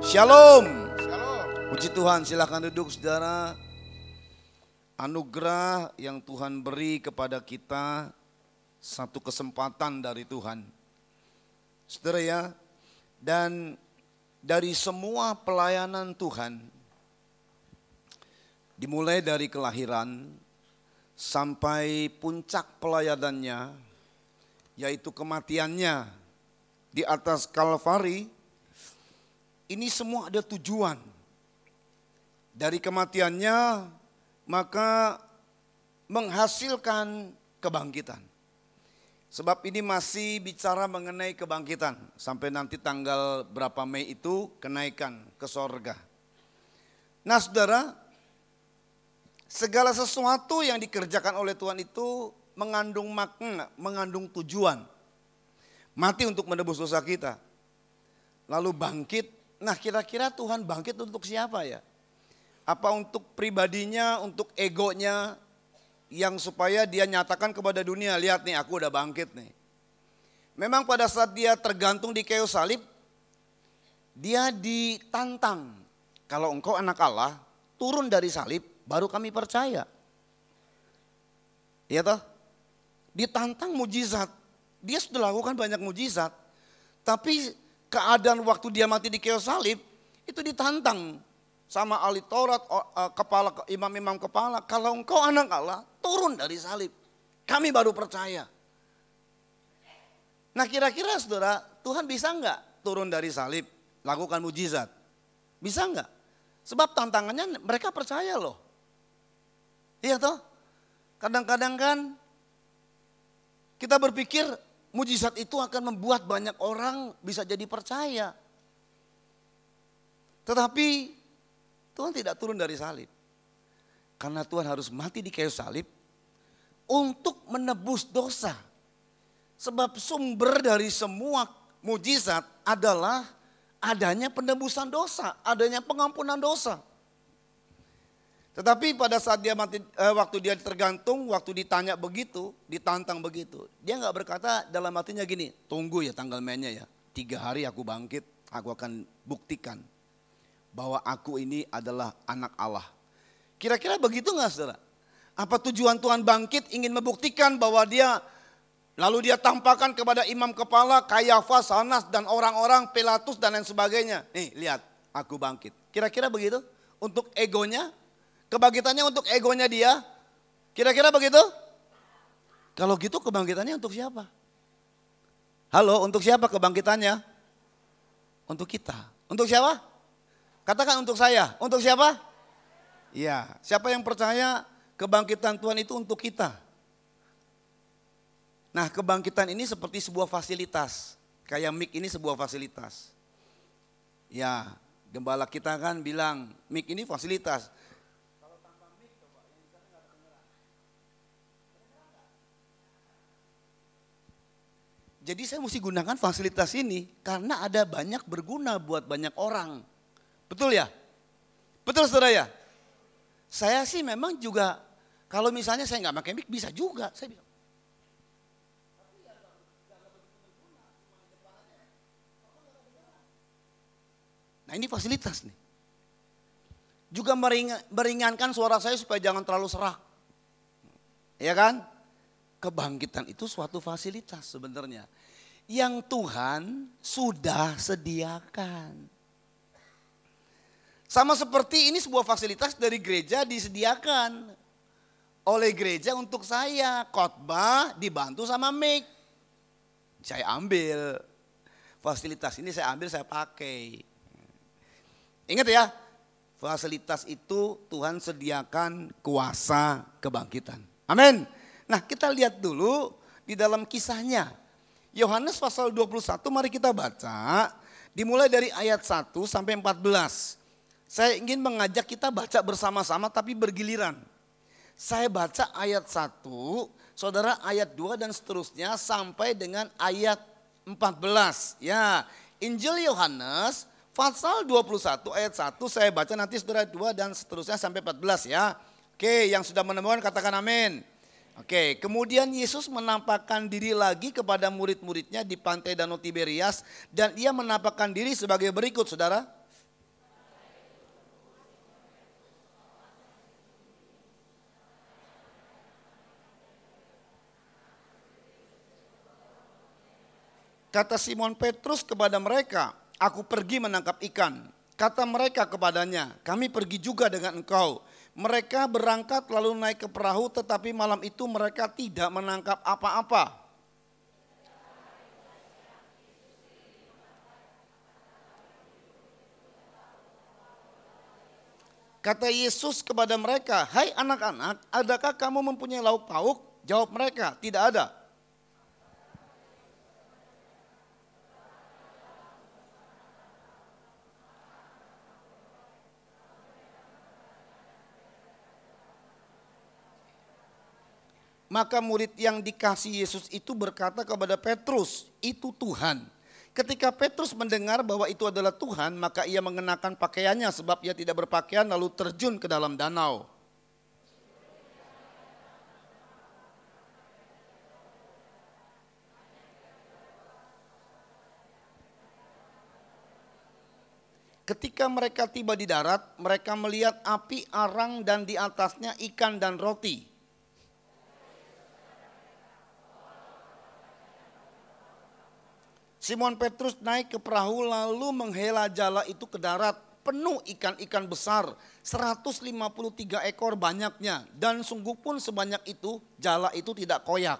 Shalom. Shalom. Puji Tuhan, silahkan duduk saudara. Anugerah yang Tuhan beri kepada kita satu kesempatan dari Tuhan. Saudara ya, dan dari semua pelayanan Tuhan, dimulai dari kelahiran sampai puncak pelayanannya, yaitu kematiannya di atas Kalvari, ini semua ada tujuan. Dari kematiannya maka menghasilkan kebangkitan. Sebab ini masih bicara mengenai kebangkitan. Sampai nanti tanggal berapa Mei itu kenaikan ke sorga. Nah saudara, segala sesuatu yang dikerjakan oleh Tuhan itu mengandung makna, mengandung tujuan. Mati untuk menebus dosa kita. Lalu bangkit Nah kira-kira Tuhan bangkit untuk siapa ya? Apa untuk pribadinya, untuk egonya yang supaya dia nyatakan kepada dunia, lihat nih aku udah bangkit nih. Memang pada saat dia tergantung di kayu salib, dia ditantang. Kalau engkau anak Allah, turun dari salib, baru kami percaya. Iya toh? Ditantang mujizat. Dia sudah lakukan banyak mujizat. Tapi keadaan waktu dia mati di kayu salib, itu ditantang sama ahli Taurat, e, kepala imam-imam kepala, kalau engkau anak Allah, turun dari salib. Kami baru percaya. Nah kira-kira saudara, Tuhan bisa nggak turun dari salib, lakukan mujizat? Bisa nggak? Sebab tantangannya mereka percaya loh. Iya toh? Kadang-kadang kan kita berpikir Mujizat itu akan membuat banyak orang bisa jadi percaya. Tetapi Tuhan tidak turun dari salib. Karena Tuhan harus mati di kayu salib untuk menebus dosa. Sebab sumber dari semua mujizat adalah adanya penebusan dosa, adanya pengampunan dosa. Tetapi pada saat dia mati, eh, waktu dia tergantung, waktu ditanya begitu, ditantang begitu, dia nggak berkata dalam hatinya gini, tunggu ya tanggal mainnya ya, tiga hari aku bangkit, aku akan buktikan bahwa aku ini adalah anak Allah. Kira-kira begitu nggak saudara? Apa tujuan Tuhan bangkit ingin membuktikan bahwa dia Lalu dia tampakkan kepada imam kepala, Kayafas, Sanas, dan orang-orang, Pelatus dan lain sebagainya. Nih, lihat, aku bangkit. Kira-kira begitu? Untuk egonya, Kebangkitannya untuk egonya dia. Kira-kira begitu? Kalau gitu kebangkitannya untuk siapa? Halo, untuk siapa kebangkitannya? Untuk kita. Untuk siapa? Katakan untuk saya. Untuk siapa? Ya, siapa yang percaya kebangkitan Tuhan itu untuk kita? Nah, kebangkitan ini seperti sebuah fasilitas. Kayak mic ini sebuah fasilitas. Ya, gembala kita kan bilang, mic ini fasilitas. Jadi saya mesti gunakan fasilitas ini karena ada banyak berguna buat banyak orang. Betul ya? Betul saudara ya? Saya sih memang juga kalau misalnya saya nggak pakai mic bisa juga. Saya bisa. Nah ini fasilitas nih. Juga meringankan suara saya supaya jangan terlalu serak. Ya kan? kebangkitan itu suatu fasilitas sebenarnya. Yang Tuhan sudah sediakan. Sama seperti ini sebuah fasilitas dari gereja disediakan oleh gereja untuk saya. Khotbah dibantu sama mic. Saya ambil fasilitas ini saya ambil saya pakai. Ingat ya, fasilitas itu Tuhan sediakan kuasa kebangkitan. Amin. Nah kita lihat dulu di dalam kisahnya. Yohanes pasal 21 mari kita baca. Dimulai dari ayat 1 sampai 14. Saya ingin mengajak kita baca bersama-sama tapi bergiliran. Saya baca ayat 1, saudara ayat 2 dan seterusnya sampai dengan ayat 14. Ya, Injil Yohanes pasal 21 ayat 1 saya baca nanti saudara 2 dan seterusnya sampai 14 ya. Oke, yang sudah menemukan katakan amin. Oke, kemudian Yesus menampakkan diri lagi kepada murid-muridnya di pantai Danau Tiberias dan ia menampakkan diri sebagai berikut, Saudara. Kata Simon Petrus kepada mereka, "Aku pergi menangkap ikan." Kata mereka kepadanya, "Kami pergi juga dengan engkau." Mereka berangkat lalu naik ke perahu tetapi malam itu mereka tidak menangkap apa-apa. Kata Yesus kepada mereka, "Hai anak-anak, adakah kamu mempunyai lauk pauk?" Jawab mereka, "Tidak ada." Maka murid yang dikasih Yesus itu berkata kepada Petrus, itu Tuhan. Ketika Petrus mendengar bahwa itu adalah Tuhan, maka ia mengenakan pakaiannya sebab ia tidak berpakaian lalu terjun ke dalam danau. Ketika mereka tiba di darat, mereka melihat api arang dan di atasnya ikan dan roti. Simon Petrus naik ke perahu lalu menghela jala itu ke darat penuh ikan-ikan besar 153 ekor banyaknya dan sungguh pun sebanyak itu jala itu tidak koyak.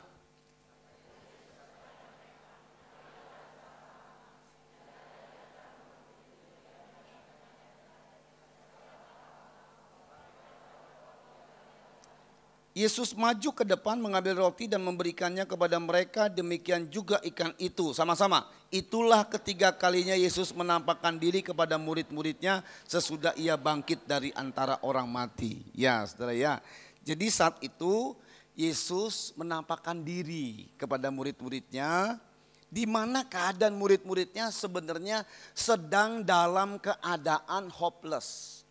Yesus maju ke depan mengambil roti dan memberikannya kepada mereka demikian juga ikan itu. Sama-sama itulah ketiga kalinya Yesus menampakkan diri kepada murid-muridnya sesudah ia bangkit dari antara orang mati. Ya saudara ya. Jadi saat itu Yesus menampakkan diri kepada murid-muridnya di mana keadaan murid-muridnya sebenarnya sedang dalam keadaan hopeless.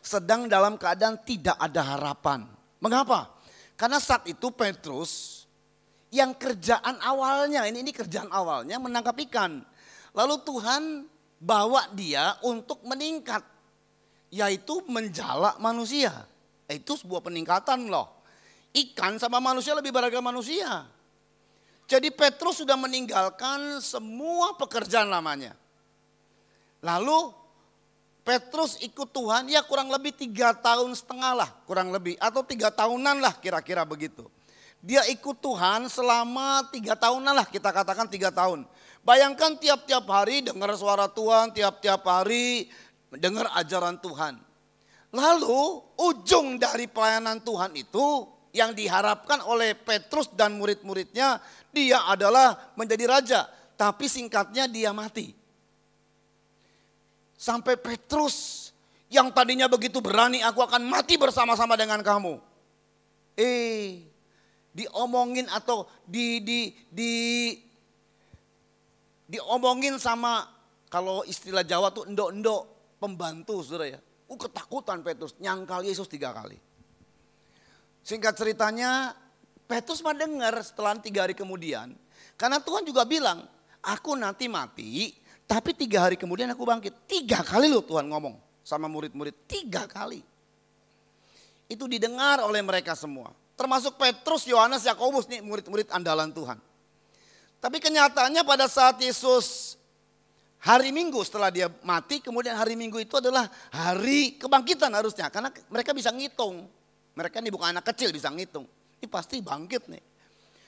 Sedang dalam keadaan tidak ada harapan Mengapa? Karena saat itu Petrus yang kerjaan awalnya, ini, ini kerjaan awalnya menangkap ikan. Lalu Tuhan bawa dia untuk meningkat. Yaitu menjala manusia. Eh, itu sebuah peningkatan loh. Ikan sama manusia lebih beragam manusia. Jadi Petrus sudah meninggalkan semua pekerjaan lamanya. Lalu Petrus ikut Tuhan ya kurang lebih tiga tahun setengah lah kurang lebih atau tiga tahunan lah kira-kira begitu. Dia ikut Tuhan selama tiga tahunan lah kita katakan tiga tahun. Bayangkan tiap-tiap hari dengar suara Tuhan, tiap-tiap hari dengar ajaran Tuhan. Lalu ujung dari pelayanan Tuhan itu yang diharapkan oleh Petrus dan murid-muridnya dia adalah menjadi raja. Tapi singkatnya dia mati. Sampai Petrus yang tadinya begitu berani aku akan mati bersama-sama dengan kamu. Eh, diomongin atau di di di diomongin sama kalau istilah Jawa tuh endok-endok pembantu Saudara ya. Uh, ketakutan Petrus nyangkal Yesus tiga kali. Singkat ceritanya Petrus mendengar setelah tiga hari kemudian. Karena Tuhan juga bilang, aku nanti mati tapi tiga hari kemudian aku bangkit. Tiga kali loh Tuhan ngomong sama murid-murid. Tiga kali. Itu didengar oleh mereka semua. Termasuk Petrus, Yohanes, Yakobus nih murid-murid andalan Tuhan. Tapi kenyataannya pada saat Yesus hari Minggu setelah dia mati, kemudian hari Minggu itu adalah hari kebangkitan harusnya. Karena mereka bisa ngitung. Mereka ini bukan anak kecil bisa ngitung. Ini pasti bangkit nih.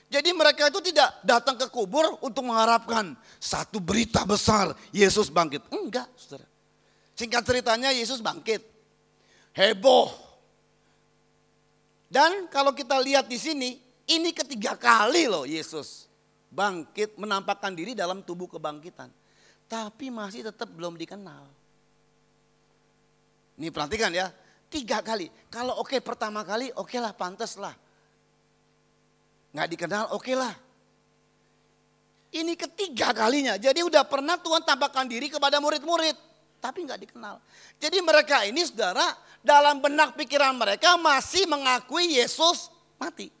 Jadi mereka itu tidak datang ke kubur untuk mengharapkan satu berita besar Yesus bangkit. Enggak, saudara. Singkat ceritanya Yesus bangkit. Heboh. Dan kalau kita lihat di sini, ini ketiga kali loh Yesus bangkit menampakkan diri dalam tubuh kebangkitan. Tapi masih tetap belum dikenal. Ini perhatikan ya, tiga kali. Kalau oke pertama kali, oke lah pantas lah nggak dikenal oke okay lah. Ini ketiga kalinya. Jadi udah pernah Tuhan tampakkan diri kepada murid-murid. Tapi nggak dikenal. Jadi mereka ini saudara dalam benak pikiran mereka masih mengakui Yesus mati.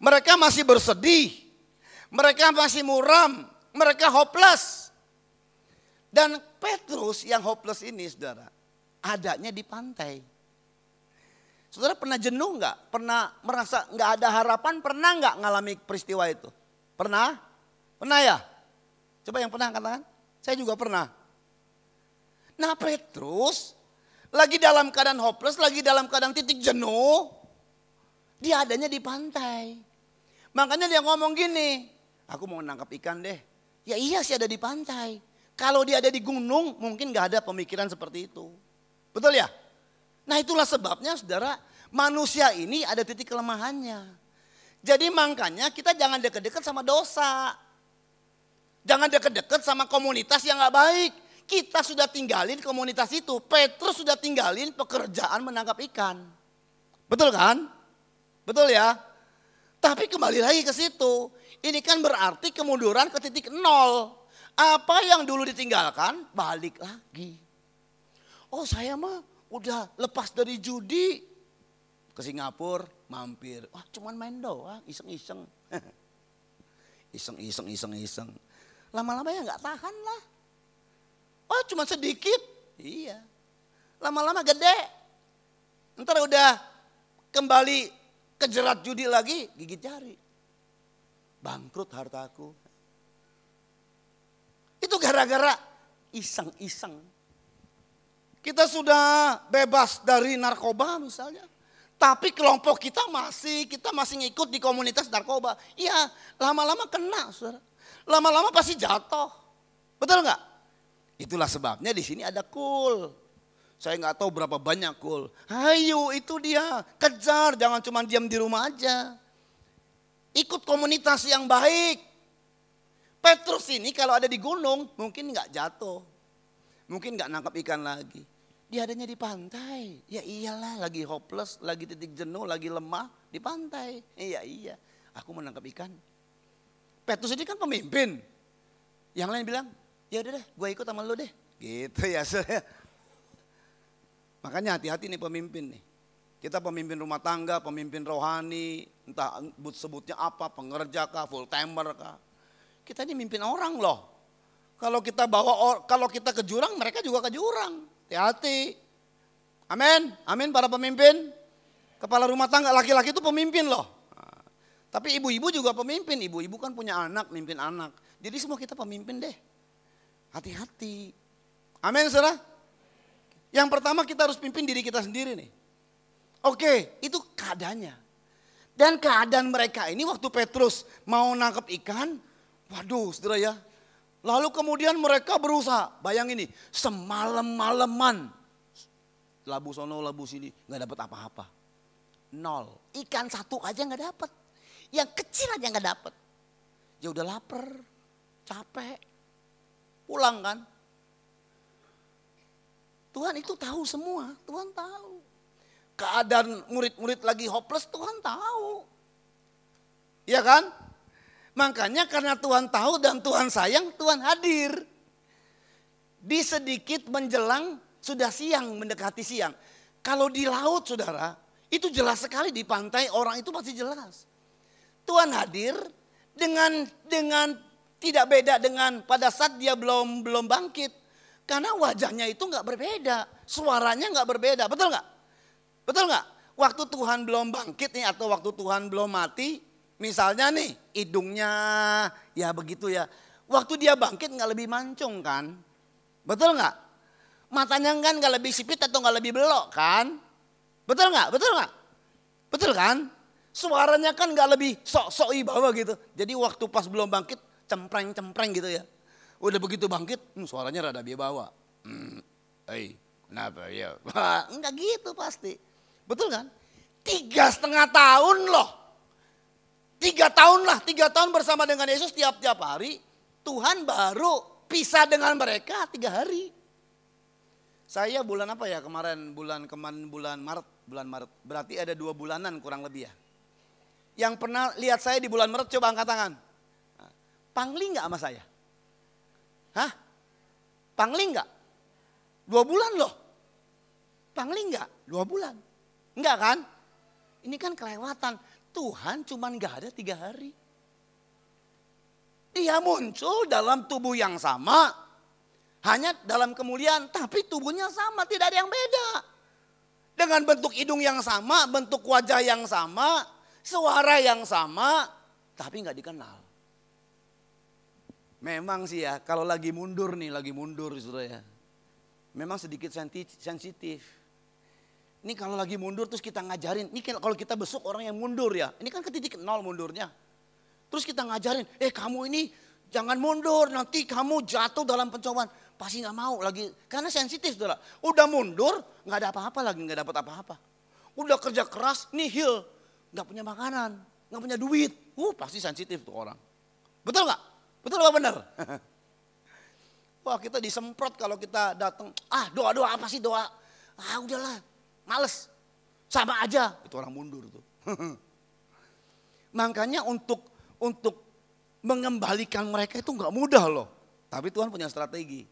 Mereka masih bersedih. Mereka masih muram. Mereka hopeless. Dan Petrus yang hopeless ini saudara adanya di pantai. Saudara pernah jenuh nggak? Pernah merasa nggak ada harapan? Pernah nggak ngalami peristiwa itu? Pernah? Pernah ya? Coba yang pernah katakan. Saya juga pernah. Nah Petrus lagi dalam keadaan hopeless, lagi dalam keadaan titik jenuh. Dia adanya di pantai. Makanya dia ngomong gini, aku mau nangkap ikan deh. Ya iya sih ada di pantai. Kalau dia ada di gunung mungkin gak ada pemikiran seperti itu. Betul ya? Nah itulah sebabnya saudara, manusia ini ada titik kelemahannya. Jadi makanya kita jangan deket-deket sama dosa. Jangan deket-deket sama komunitas yang gak baik. Kita sudah tinggalin komunitas itu. Petrus sudah tinggalin pekerjaan menangkap ikan. Betul kan? Betul ya? Tapi kembali lagi ke situ. Ini kan berarti kemunduran ke titik nol. Apa yang dulu ditinggalkan balik lagi. Oh saya mah udah lepas dari judi ke Singapura mampir. Wah cuman main doang iseng-iseng. iseng-iseng, iseng-iseng. Lama-lama ya nggak tahan lah. Oh cuma sedikit. Iya. Lama-lama gede. Ntar udah kembali kejerat judi lagi gigit jari. Bangkrut hartaku. Itu gara-gara iseng-iseng. Kita sudah bebas dari narkoba misalnya. Tapi kelompok kita masih, kita masih ngikut di komunitas narkoba. Iya, lama-lama kena, saudara. Lama-lama pasti jatuh. Betul nggak? Itulah sebabnya di sini ada cool. Saya nggak tahu berapa banyak cool. Ayo, itu dia. Kejar, jangan cuma diam di rumah aja. Ikut komunitas yang baik. Petrus ini kalau ada di gunung, mungkin nggak jatuh. Mungkin nggak nangkap ikan lagi. Diadanya di pantai. Ya iyalah lagi hopeless, lagi titik jenuh, lagi lemah di pantai. Iya iya. Aku menangkap ikan. Petrus ini kan pemimpin. Yang lain bilang, ya udah deh, gue ikut sama lo deh. Gitu ya saya. Makanya hati-hati nih pemimpin nih. Kita pemimpin rumah tangga, pemimpin rohani, entah sebutnya apa, pengerja kah, full timer kah. Kita ini mimpin orang loh. Kalau kita bawa kalau kita ke jurang, mereka juga ke jurang. Hati-hati. Amin. Amin para pemimpin. Kepala rumah tangga laki-laki itu pemimpin loh. tapi ibu-ibu juga pemimpin. Ibu-ibu kan punya anak, mimpin anak. Jadi semua kita pemimpin deh. Hati-hati. Amin saudara. Yang pertama kita harus pimpin diri kita sendiri nih. Oke, itu keadaannya. Dan keadaan mereka ini waktu Petrus mau nangkep ikan, waduh saudara ya, Lalu kemudian mereka berusaha. Bayang ini, semalam-malaman. Labu sono, labu sini, nggak dapat apa-apa. Nol. Ikan satu aja nggak dapat. Yang kecil aja nggak dapat. Ya udah lapar, capek. Pulang kan. Tuhan itu tahu semua, Tuhan tahu. Keadaan murid-murid lagi hopeless, Tuhan tahu. Iya kan? Makanya karena Tuhan tahu dan Tuhan sayang, Tuhan hadir. Di sedikit menjelang sudah siang, mendekati siang. Kalau di laut saudara, itu jelas sekali di pantai orang itu pasti jelas. Tuhan hadir dengan dengan tidak beda dengan pada saat dia belum belum bangkit. Karena wajahnya itu nggak berbeda, suaranya nggak berbeda, betul nggak? Betul nggak? Waktu Tuhan belum bangkit nih atau waktu Tuhan belum mati, Misalnya nih hidungnya ya begitu ya. Waktu dia bangkit nggak lebih mancung kan? Betul nggak? Matanya kan nggak lebih sipit atau nggak lebih belok kan? Betul nggak? Betul nggak? Betul kan? Suaranya kan nggak lebih sok-sok ibawa gitu. Jadi waktu pas belum bangkit cempreng-cempreng gitu ya. Udah begitu bangkit hmm, suaranya rada bawa. Hmm, hey, kenapa ya? Enggak gitu pasti. Betul kan? Tiga setengah tahun loh Tiga tahun lah, tiga tahun bersama dengan Yesus tiap-tiap hari. Tuhan baru pisah dengan mereka tiga hari. Saya bulan apa ya kemarin, bulan kemarin, bulan Maret, bulan Maret. Berarti ada dua bulanan kurang lebih ya. Yang pernah lihat saya di bulan Maret coba angkat tangan. Pangli nggak sama saya? Hah? Pangli nggak? Dua bulan loh. Pangli nggak? Dua bulan. Enggak kan? Ini kan kelewatan Tuhan cuma gak ada tiga hari. Dia muncul dalam tubuh yang sama. Hanya dalam kemuliaan. Tapi tubuhnya sama. Tidak ada yang beda. Dengan bentuk hidung yang sama. Bentuk wajah yang sama. Suara yang sama. Tapi nggak dikenal. Memang sih ya. Kalau lagi mundur nih. Lagi mundur saudara ya. Memang sedikit sensitif ini kalau lagi mundur terus kita ngajarin. Ini kalau kita besuk orang yang mundur ya. Ini kan ke titik nol mundurnya. Terus kita ngajarin, eh kamu ini jangan mundur. Nanti kamu jatuh dalam pencobaan. Pasti nggak mau lagi. Karena sensitif sudah Udah mundur, nggak ada apa-apa lagi, nggak dapat apa-apa. Udah kerja keras, nihil. Nggak punya makanan, nggak punya duit. Uh, pasti sensitif tuh orang. Betul nggak? Betul nggak benar? Wah kita disemprot kalau kita datang. Ah doa-doa apa sih doa? Ah udahlah males. Sama aja. Itu orang mundur tuh. Makanya untuk untuk mengembalikan mereka itu nggak mudah loh. Tapi Tuhan punya strategi.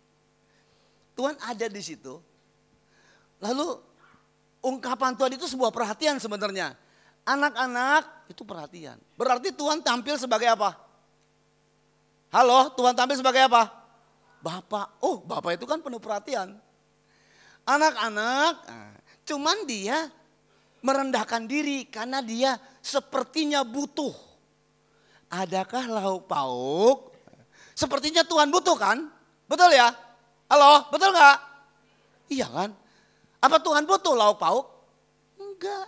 Tuhan ada di situ. Lalu ungkapan Tuhan itu sebuah perhatian sebenarnya. Anak-anak itu perhatian. Berarti Tuhan tampil sebagai apa? Halo, Tuhan tampil sebagai apa? Bapak. Oh, Bapak itu kan penuh perhatian. Anak-anak, nah, Cuman dia merendahkan diri karena dia sepertinya butuh. Adakah lauk pauk? Sepertinya Tuhan butuh kan? Betul ya? Halo, betul nggak? Iya kan? Apa Tuhan butuh lauk pauk? Enggak.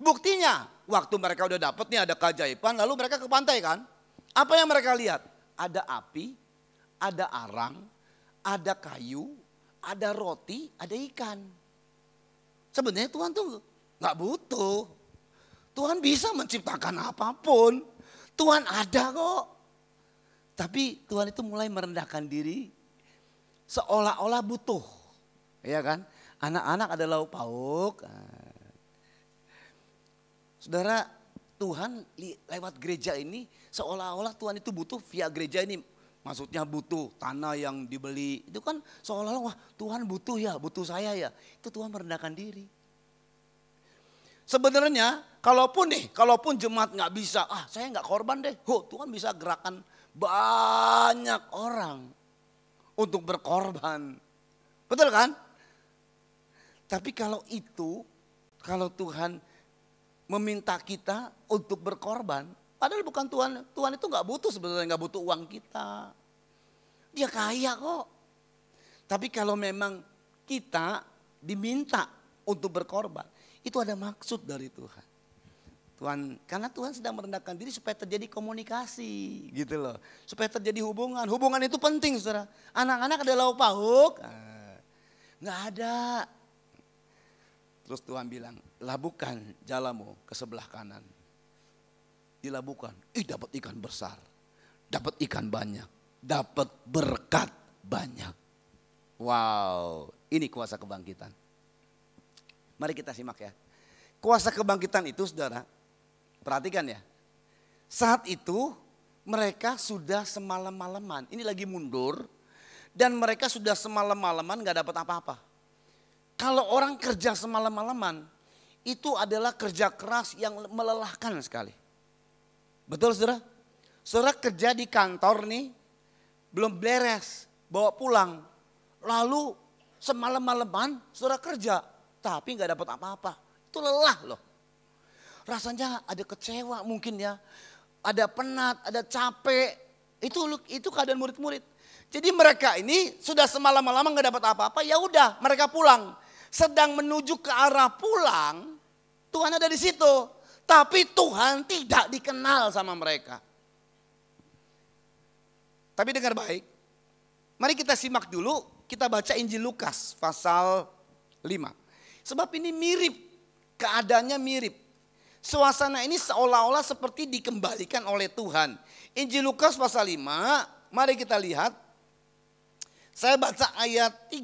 Buktinya, waktu mereka udah dapet nih ada keajaiban, lalu mereka ke pantai kan? Apa yang mereka lihat? Ada api, ada arang, ada kayu, ada roti, ada ikan. Sebenarnya Tuhan tuh nggak butuh. Tuhan bisa menciptakan apapun. Tuhan ada kok. Tapi Tuhan itu mulai merendahkan diri seolah-olah butuh. Iya kan? Anak-anak ada lauk pauk. Saudara, Tuhan lewat gereja ini seolah-olah Tuhan itu butuh via gereja ini Maksudnya butuh tanah yang dibeli. Itu kan seolah-olah wah Tuhan butuh ya, butuh saya ya. Itu Tuhan merendahkan diri. Sebenarnya kalaupun nih, kalaupun jemaat nggak bisa, ah saya nggak korban deh. Oh Tuhan bisa gerakan banyak orang untuk berkorban. Betul kan? Tapi kalau itu, kalau Tuhan meminta kita untuk berkorban, Padahal bukan Tuhan, Tuhan itu nggak butuh sebenarnya nggak butuh uang kita. Dia kaya kok. Tapi kalau memang kita diminta untuk berkorban, itu ada maksud dari Tuhan. Tuhan, karena Tuhan sedang merendahkan diri supaya terjadi komunikasi, gitu loh. Supaya terjadi hubungan. Hubungan itu penting, saudara. Anak-anak ada lauk pauk, ah, nggak ada. Terus Tuhan bilang, labukan jalamu ke sebelah kanan dilabukan, Ih dapat ikan besar, dapat ikan banyak, dapat berkat banyak. Wow, ini kuasa kebangkitan. Mari kita simak ya. Kuasa kebangkitan itu saudara, perhatikan ya. Saat itu mereka sudah semalam-malaman. Ini lagi mundur dan mereka sudah semalam-malaman gak dapat apa-apa. Kalau orang kerja semalam-malaman itu adalah kerja keras yang melelahkan sekali. Betul saudara? Saudara kerja di kantor nih, belum beres, bawa pulang. Lalu semalam-malaman saudara kerja, tapi nggak dapat apa-apa. Itu lelah loh. Rasanya ada kecewa mungkin ya, ada penat, ada capek. Itu itu keadaan murid-murid. Jadi mereka ini sudah semalam-malam nggak dapat apa-apa, ya udah mereka pulang. Sedang menuju ke arah pulang, Tuhan ada di situ. Tapi Tuhan tidak dikenal sama mereka. Tapi dengar baik. Mari kita simak dulu, kita baca Injil Lukas pasal 5. Sebab ini mirip, keadaannya mirip. Suasana ini seolah-olah seperti dikembalikan oleh Tuhan. Injil Lukas pasal 5, mari kita lihat. Saya baca ayat 3,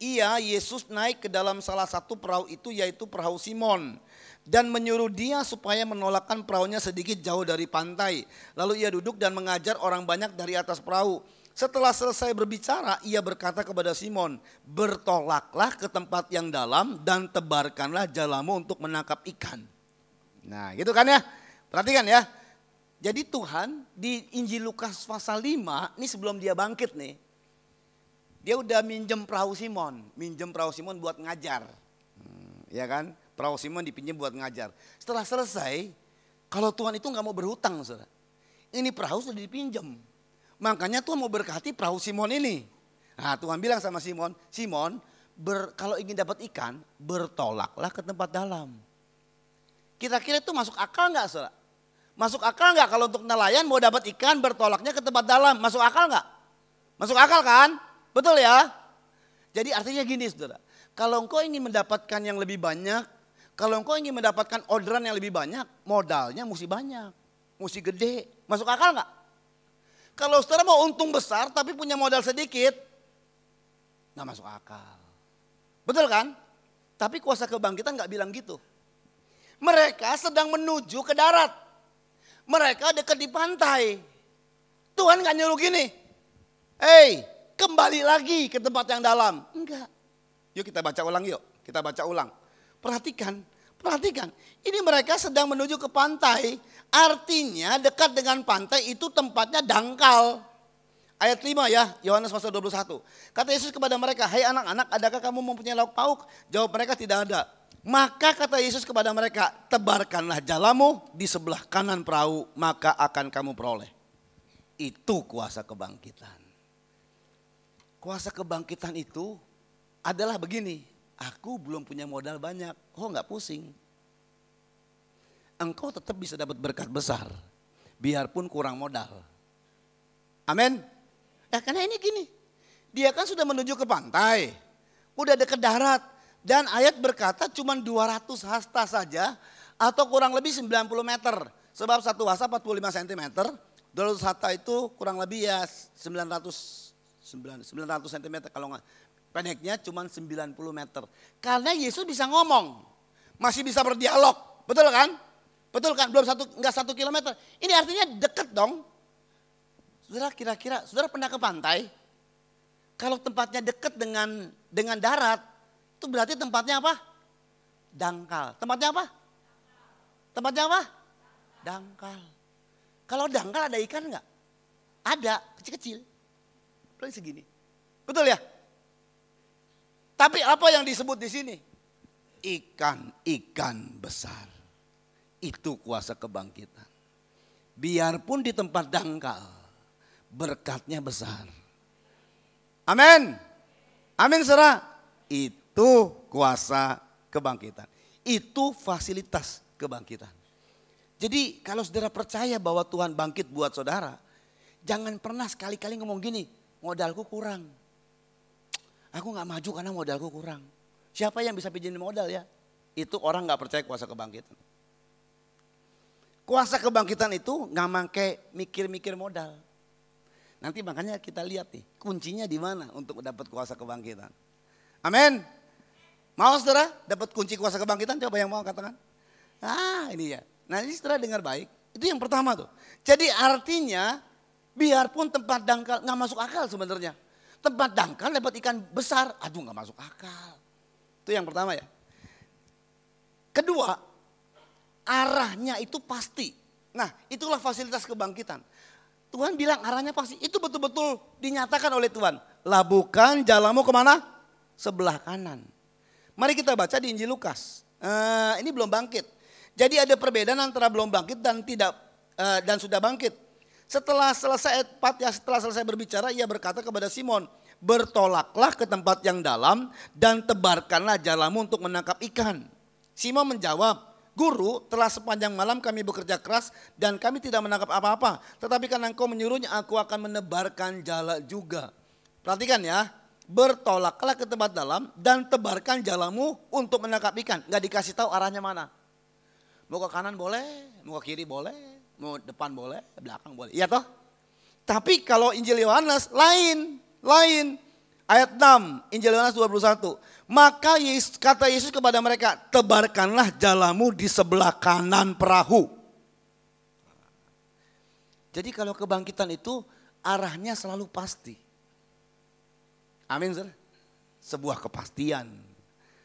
ia Yesus naik ke dalam salah satu perahu itu yaitu perahu Simon dan menyuruh dia supaya menolakkan perahunya sedikit jauh dari pantai. Lalu ia duduk dan mengajar orang banyak dari atas perahu. Setelah selesai berbicara, ia berkata kepada Simon, "Bertolaklah ke tempat yang dalam dan tebarkanlah jalamu untuk menangkap ikan." Nah, gitu kan ya? Perhatikan ya. Jadi Tuhan di Injil Lukas pasal 5, ini sebelum dia bangkit nih. Dia udah minjem perahu Simon, minjem perahu Simon buat ngajar. Hmm, ya kan? Perahu Simon dipinjam buat ngajar. Setelah selesai, kalau Tuhan itu nggak mau berhutang, saudara. Ini perahu sudah dipinjam. Makanya Tuhan mau berkati perahu Simon ini. Nah Tuhan bilang sama Simon, Simon ber, kalau ingin dapat ikan, bertolaklah ke tempat dalam. Kira-kira itu masuk akal nggak saudara? Masuk akal nggak kalau untuk nelayan mau dapat ikan bertolaknya ke tempat dalam? Masuk akal nggak? Masuk akal kan? Betul ya? Jadi artinya gini saudara, kalau engkau ingin mendapatkan yang lebih banyak, kalau engkau ingin mendapatkan orderan yang lebih banyak, modalnya mesti banyak, mesti gede. Masuk akal nggak? Kalau saudara mau untung besar tapi punya modal sedikit, nggak masuk akal. Betul kan? Tapi kuasa kebangkitan nggak bilang gitu. Mereka sedang menuju ke darat. Mereka dekat di pantai. Tuhan nggak nyuruh gini. Hei, kembali lagi ke tempat yang dalam. Enggak. Yuk kita baca ulang yuk. Kita baca ulang. Perhatikan, perhatikan. Ini mereka sedang menuju ke pantai. Artinya dekat dengan pantai itu tempatnya dangkal. Ayat 5 ya, Yohanes pasal 21. Kata Yesus kepada mereka, "Hai hey anak-anak, adakah kamu mempunyai lauk pauk?" Jawab mereka, "Tidak ada." Maka kata Yesus kepada mereka, "Tebarkanlah jalamu di sebelah kanan perahu, maka akan kamu peroleh." Itu kuasa kebangkitan. Kuasa kebangkitan itu adalah begini. Aku belum punya modal banyak. Oh nggak pusing. Engkau tetap bisa dapat berkat besar. Biarpun kurang modal. Amin. Ya karena ini gini. Dia kan sudah menuju ke pantai. Udah dekat darat. Dan ayat berkata cuma 200 hasta saja. Atau kurang lebih 90 meter. Sebab satu hasta 45 cm. 200 hasta itu kurang lebih ya 900 900 cm kalau nggak Pendeknya cuma 90 meter. Karena Yesus bisa ngomong. Masih bisa berdialog. Betul kan? Betul kan? Belum satu, enggak satu kilometer. Ini artinya deket dong. Saudara kira-kira, saudara pernah ke pantai? Kalau tempatnya deket dengan dengan darat, itu berarti tempatnya apa? Dangkal. Tempatnya apa? Tempatnya apa? Dangkal. Kalau dangkal ada ikan enggak? Ada, kecil-kecil. Paling segini. Betul ya? Tapi apa yang disebut di sini? Ikan-ikan besar. Itu kuasa kebangkitan. Biarpun di tempat dangkal, berkatnya besar. Amin. Amin serah. Itu kuasa kebangkitan. Itu fasilitas kebangkitan. Jadi kalau saudara percaya bahwa Tuhan bangkit buat saudara, jangan pernah sekali-kali ngomong gini, modalku kurang. Aku nggak maju karena modalku kurang. Siapa yang bisa pinjam modal ya? Itu orang nggak percaya kuasa kebangkitan. Kuasa kebangkitan itu nggak mangke mikir-mikir modal. Nanti makanya kita lihat nih kuncinya di mana untuk dapat kuasa kebangkitan. Amin. Mau saudara dapat kunci kuasa kebangkitan? Coba yang mau katakan. Ah ini ya. Nah ini saudara dengar baik. Itu yang pertama tuh. Jadi artinya biarpun tempat dangkal nggak masuk akal sebenarnya. Tempat dangkal dapat ikan besar. Aduh nggak masuk akal. Itu yang pertama ya. Kedua, arahnya itu pasti. Nah itulah fasilitas kebangkitan. Tuhan bilang arahnya pasti. Itu betul-betul dinyatakan oleh Tuhan. Labukan jalanmu kemana? Sebelah kanan. Mari kita baca di Injil Lukas. Uh, ini belum bangkit. Jadi ada perbedaan antara belum bangkit dan tidak uh, dan sudah bangkit. Setelah selesai ya setelah selesai berbicara ia berkata kepada Simon, "Bertolaklah ke tempat yang dalam dan tebarkanlah jalamu untuk menangkap ikan." Simon menjawab, Guru, telah sepanjang malam kami bekerja keras dan kami tidak menangkap apa-apa. Tetapi karena engkau menyuruhnya, aku akan menebarkan jala juga. Perhatikan ya, bertolaklah ke tempat dalam dan tebarkan jalamu untuk menangkap ikan. Gak dikasih tahu arahnya mana. Mau ke kanan boleh, mau ke kiri boleh, Mau depan boleh, belakang boleh. Iya toh? Tapi kalau Injil Yohanes lain, lain. Ayat 6, Injil Yohanes 21. Maka Yesus, kata Yesus kepada mereka, tebarkanlah jalamu di sebelah kanan perahu. Jadi kalau kebangkitan itu arahnya selalu pasti. Amin, sir. Sebuah kepastian.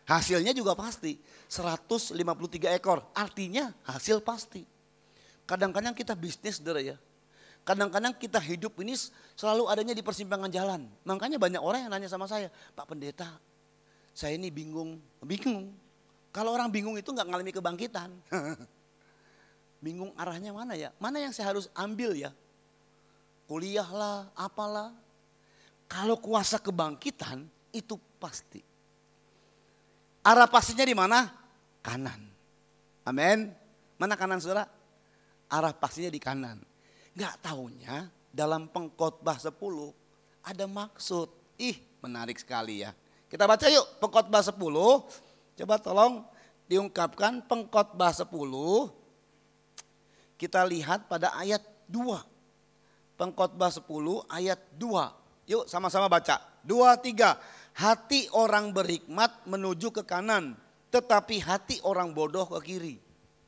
Hasilnya juga pasti. 153 ekor, artinya hasil pasti. Kadang-kadang kita bisnis saudara ya. Kadang-kadang kita hidup ini selalu adanya di persimpangan jalan. Makanya banyak orang yang nanya sama saya, Pak Pendeta, saya ini bingung. Bingung. Kalau orang bingung itu nggak ngalami kebangkitan. bingung arahnya mana ya? Mana yang saya harus ambil ya? kuliahlah apalah. Kalau kuasa kebangkitan itu pasti. Arah pastinya di mana? Kanan. Amin. Mana kanan saudara? arah pastinya di kanan. Gak taunya dalam pengkhotbah 10 ada maksud. Ih menarik sekali ya. Kita baca yuk pengkhotbah 10. Coba tolong diungkapkan pengkhotbah 10. Kita lihat pada ayat 2. Pengkhotbah 10 ayat 2. Yuk sama-sama baca. 2 3. Hati orang berhikmat menuju ke kanan, tetapi hati orang bodoh ke kiri.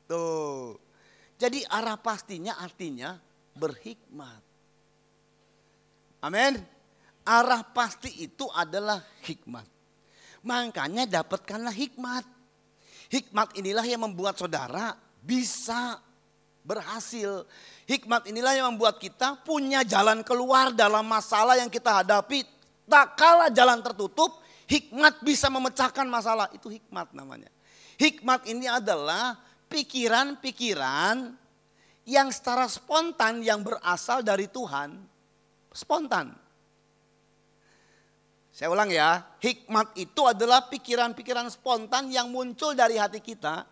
Tuh. Jadi arah pastinya artinya berhikmat. Amin. Arah pasti itu adalah hikmat. Makanya dapatkanlah hikmat. Hikmat inilah yang membuat saudara bisa berhasil. Hikmat inilah yang membuat kita punya jalan keluar dalam masalah yang kita hadapi. Tak kalah jalan tertutup, hikmat bisa memecahkan masalah. Itu hikmat namanya. Hikmat ini adalah pikiran-pikiran yang secara spontan yang berasal dari Tuhan. Spontan. Saya ulang ya, hikmat itu adalah pikiran-pikiran spontan yang muncul dari hati kita.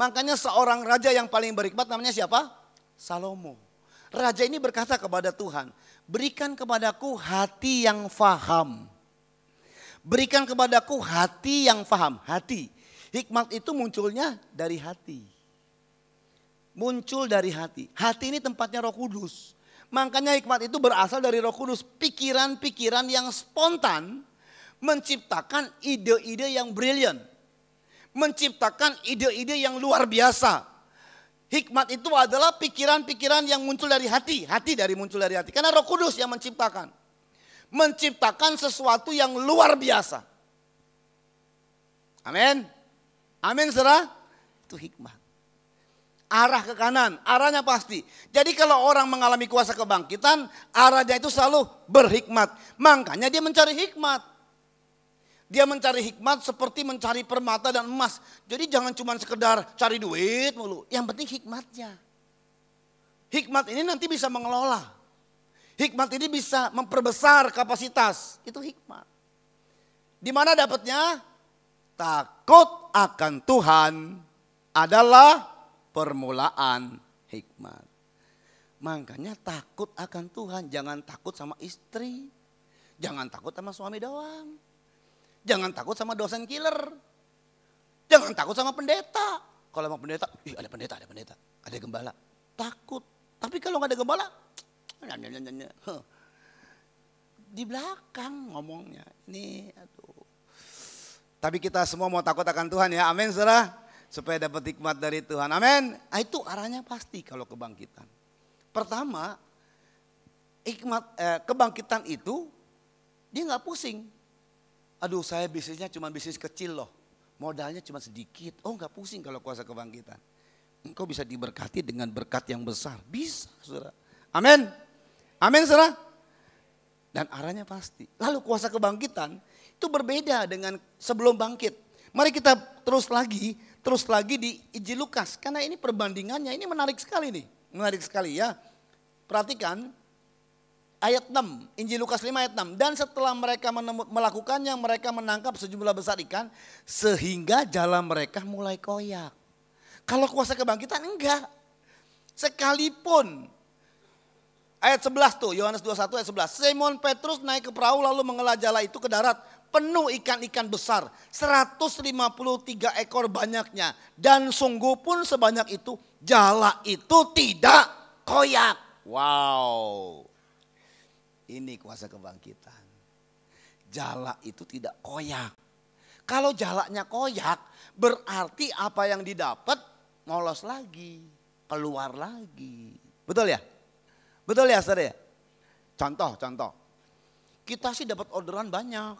Makanya seorang raja yang paling berhikmat namanya siapa? Salomo. Raja ini berkata kepada Tuhan, berikan kepadaku hati yang faham. Berikan kepadaku hati yang faham, hati. Hikmat itu munculnya dari hati. Muncul dari hati. Hati ini tempatnya roh kudus. Makanya hikmat itu berasal dari roh kudus. Pikiran-pikiran yang spontan menciptakan ide-ide yang brilian. Menciptakan ide-ide yang luar biasa. Hikmat itu adalah pikiran-pikiran yang muncul dari hati. Hati dari muncul dari hati. Karena roh kudus yang menciptakan. Menciptakan sesuatu yang luar biasa. Amin. Amin saudara? Itu hikmat. Arah ke kanan, arahnya pasti. Jadi kalau orang mengalami kuasa kebangkitan, arahnya itu selalu berhikmat. Makanya dia mencari hikmat. Dia mencari hikmat seperti mencari permata dan emas. Jadi jangan cuma sekedar cari duit mulu. Yang penting hikmatnya. Hikmat ini nanti bisa mengelola. Hikmat ini bisa memperbesar kapasitas. Itu hikmat. Di mana dapatnya? Takut akan Tuhan adalah permulaan hikmat. Makanya takut akan Tuhan, jangan takut sama istri, jangan takut sama suami doang. Jangan takut sama dosen killer. Jangan takut sama pendeta. Kalau sama pendeta, ih ada pendeta, ada pendeta, ada gembala. Takut. Tapi kalau nggak ada gembala, di belakang ngomongnya. Ini aduh tapi kita semua mau takut akan Tuhan ya. Amin saudara. Supaya dapat hikmat dari Tuhan. Amin. Nah, itu arahnya pasti kalau kebangkitan. Pertama, hikmat eh, kebangkitan itu dia nggak pusing. Aduh saya bisnisnya cuma bisnis kecil loh. Modalnya cuma sedikit. Oh nggak pusing kalau kuasa kebangkitan. Engkau bisa diberkati dengan berkat yang besar. Bisa saudara. Amin. Amin saudara. Dan arahnya pasti. Lalu kuasa kebangkitan itu berbeda dengan sebelum bangkit. Mari kita terus lagi, terus lagi di Injil Lukas. Karena ini perbandingannya, ini menarik sekali nih. Menarik sekali ya. Perhatikan ayat 6, Injil Lukas 5 ayat 6. Dan setelah mereka melakukannya, mereka menangkap sejumlah besar ikan sehingga jalan mereka mulai koyak. Kalau kuasa kebangkitan enggak. Sekalipun Ayat 11 tuh, Yohanes 21 ayat 11. Simon Petrus naik ke perahu lalu mengela jala itu ke darat. Penuh ikan-ikan besar. 153 ekor banyaknya. Dan sungguh pun sebanyak itu jala itu tidak koyak. Wow. Ini kuasa kebangkitan. Jala itu tidak koyak. Kalau jalaknya koyak berarti apa yang didapat molos lagi. Keluar lagi. Betul ya? Betul ya saudara ya? Contoh, contoh. Kita sih dapat orderan banyak.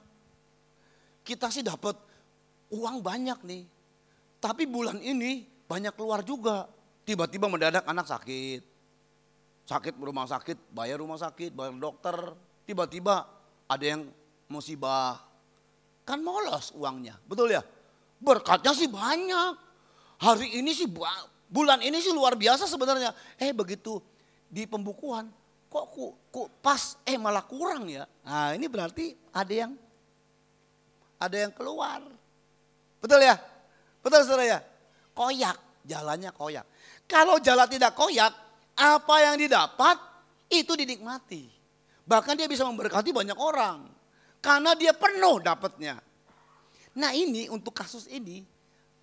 Kita sih dapat uang banyak nih. Tapi bulan ini banyak keluar juga. Tiba-tiba mendadak anak sakit. Sakit rumah sakit, bayar rumah sakit, bayar dokter. Tiba-tiba ada yang musibah. Kan molos uangnya, betul ya? Berkatnya sih banyak. Hari ini sih bulan ini sih luar biasa sebenarnya. Eh begitu di pembukuan, kok ku, ku pas eh malah kurang ya. Nah ini berarti ada yang ada yang keluar. Betul ya? Betul saudara ya? Koyak, jalannya koyak. Kalau jalan tidak koyak, apa yang didapat itu dinikmati. Bahkan dia bisa memberkati banyak orang. Karena dia penuh dapatnya. Nah ini untuk kasus ini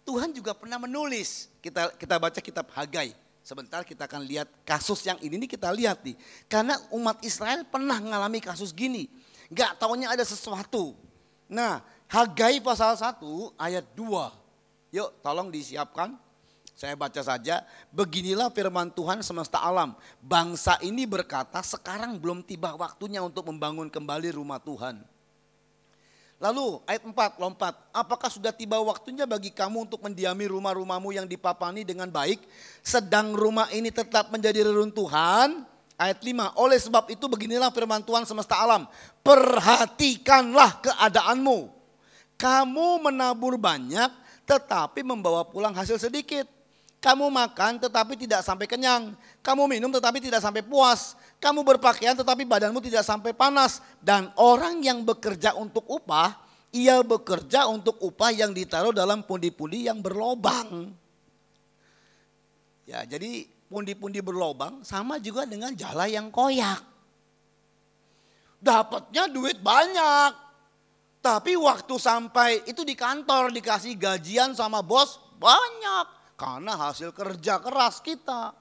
Tuhan juga pernah menulis. Kita kita baca kitab Hagai. Sebentar kita akan lihat kasus yang ini nih kita lihat nih. Karena umat Israel pernah mengalami kasus gini. Gak taunya ada sesuatu. Nah Hagai pasal 1 ayat 2. Yuk tolong disiapkan. Saya baca saja. Beginilah firman Tuhan semesta alam. Bangsa ini berkata sekarang belum tiba waktunya untuk membangun kembali rumah Tuhan. Lalu ayat 4 lompat, apakah sudah tiba waktunya bagi kamu untuk mendiami rumah-rumahmu yang dipapani dengan baik sedang rumah ini tetap menjadi reruntuhan? Ayat 5, oleh sebab itu beginilah firman Tuhan semesta alam, perhatikanlah keadaanmu. Kamu menabur banyak tetapi membawa pulang hasil sedikit. Kamu makan tetapi tidak sampai kenyang. Kamu minum tetapi tidak sampai puas kamu berpakaian tetapi badanmu tidak sampai panas. Dan orang yang bekerja untuk upah, ia bekerja untuk upah yang ditaruh dalam pundi-pundi yang berlobang. Ya, jadi pundi-pundi berlobang sama juga dengan jala yang koyak. Dapatnya duit banyak. Tapi waktu sampai itu di kantor dikasih gajian sama bos banyak. Karena hasil kerja keras kita.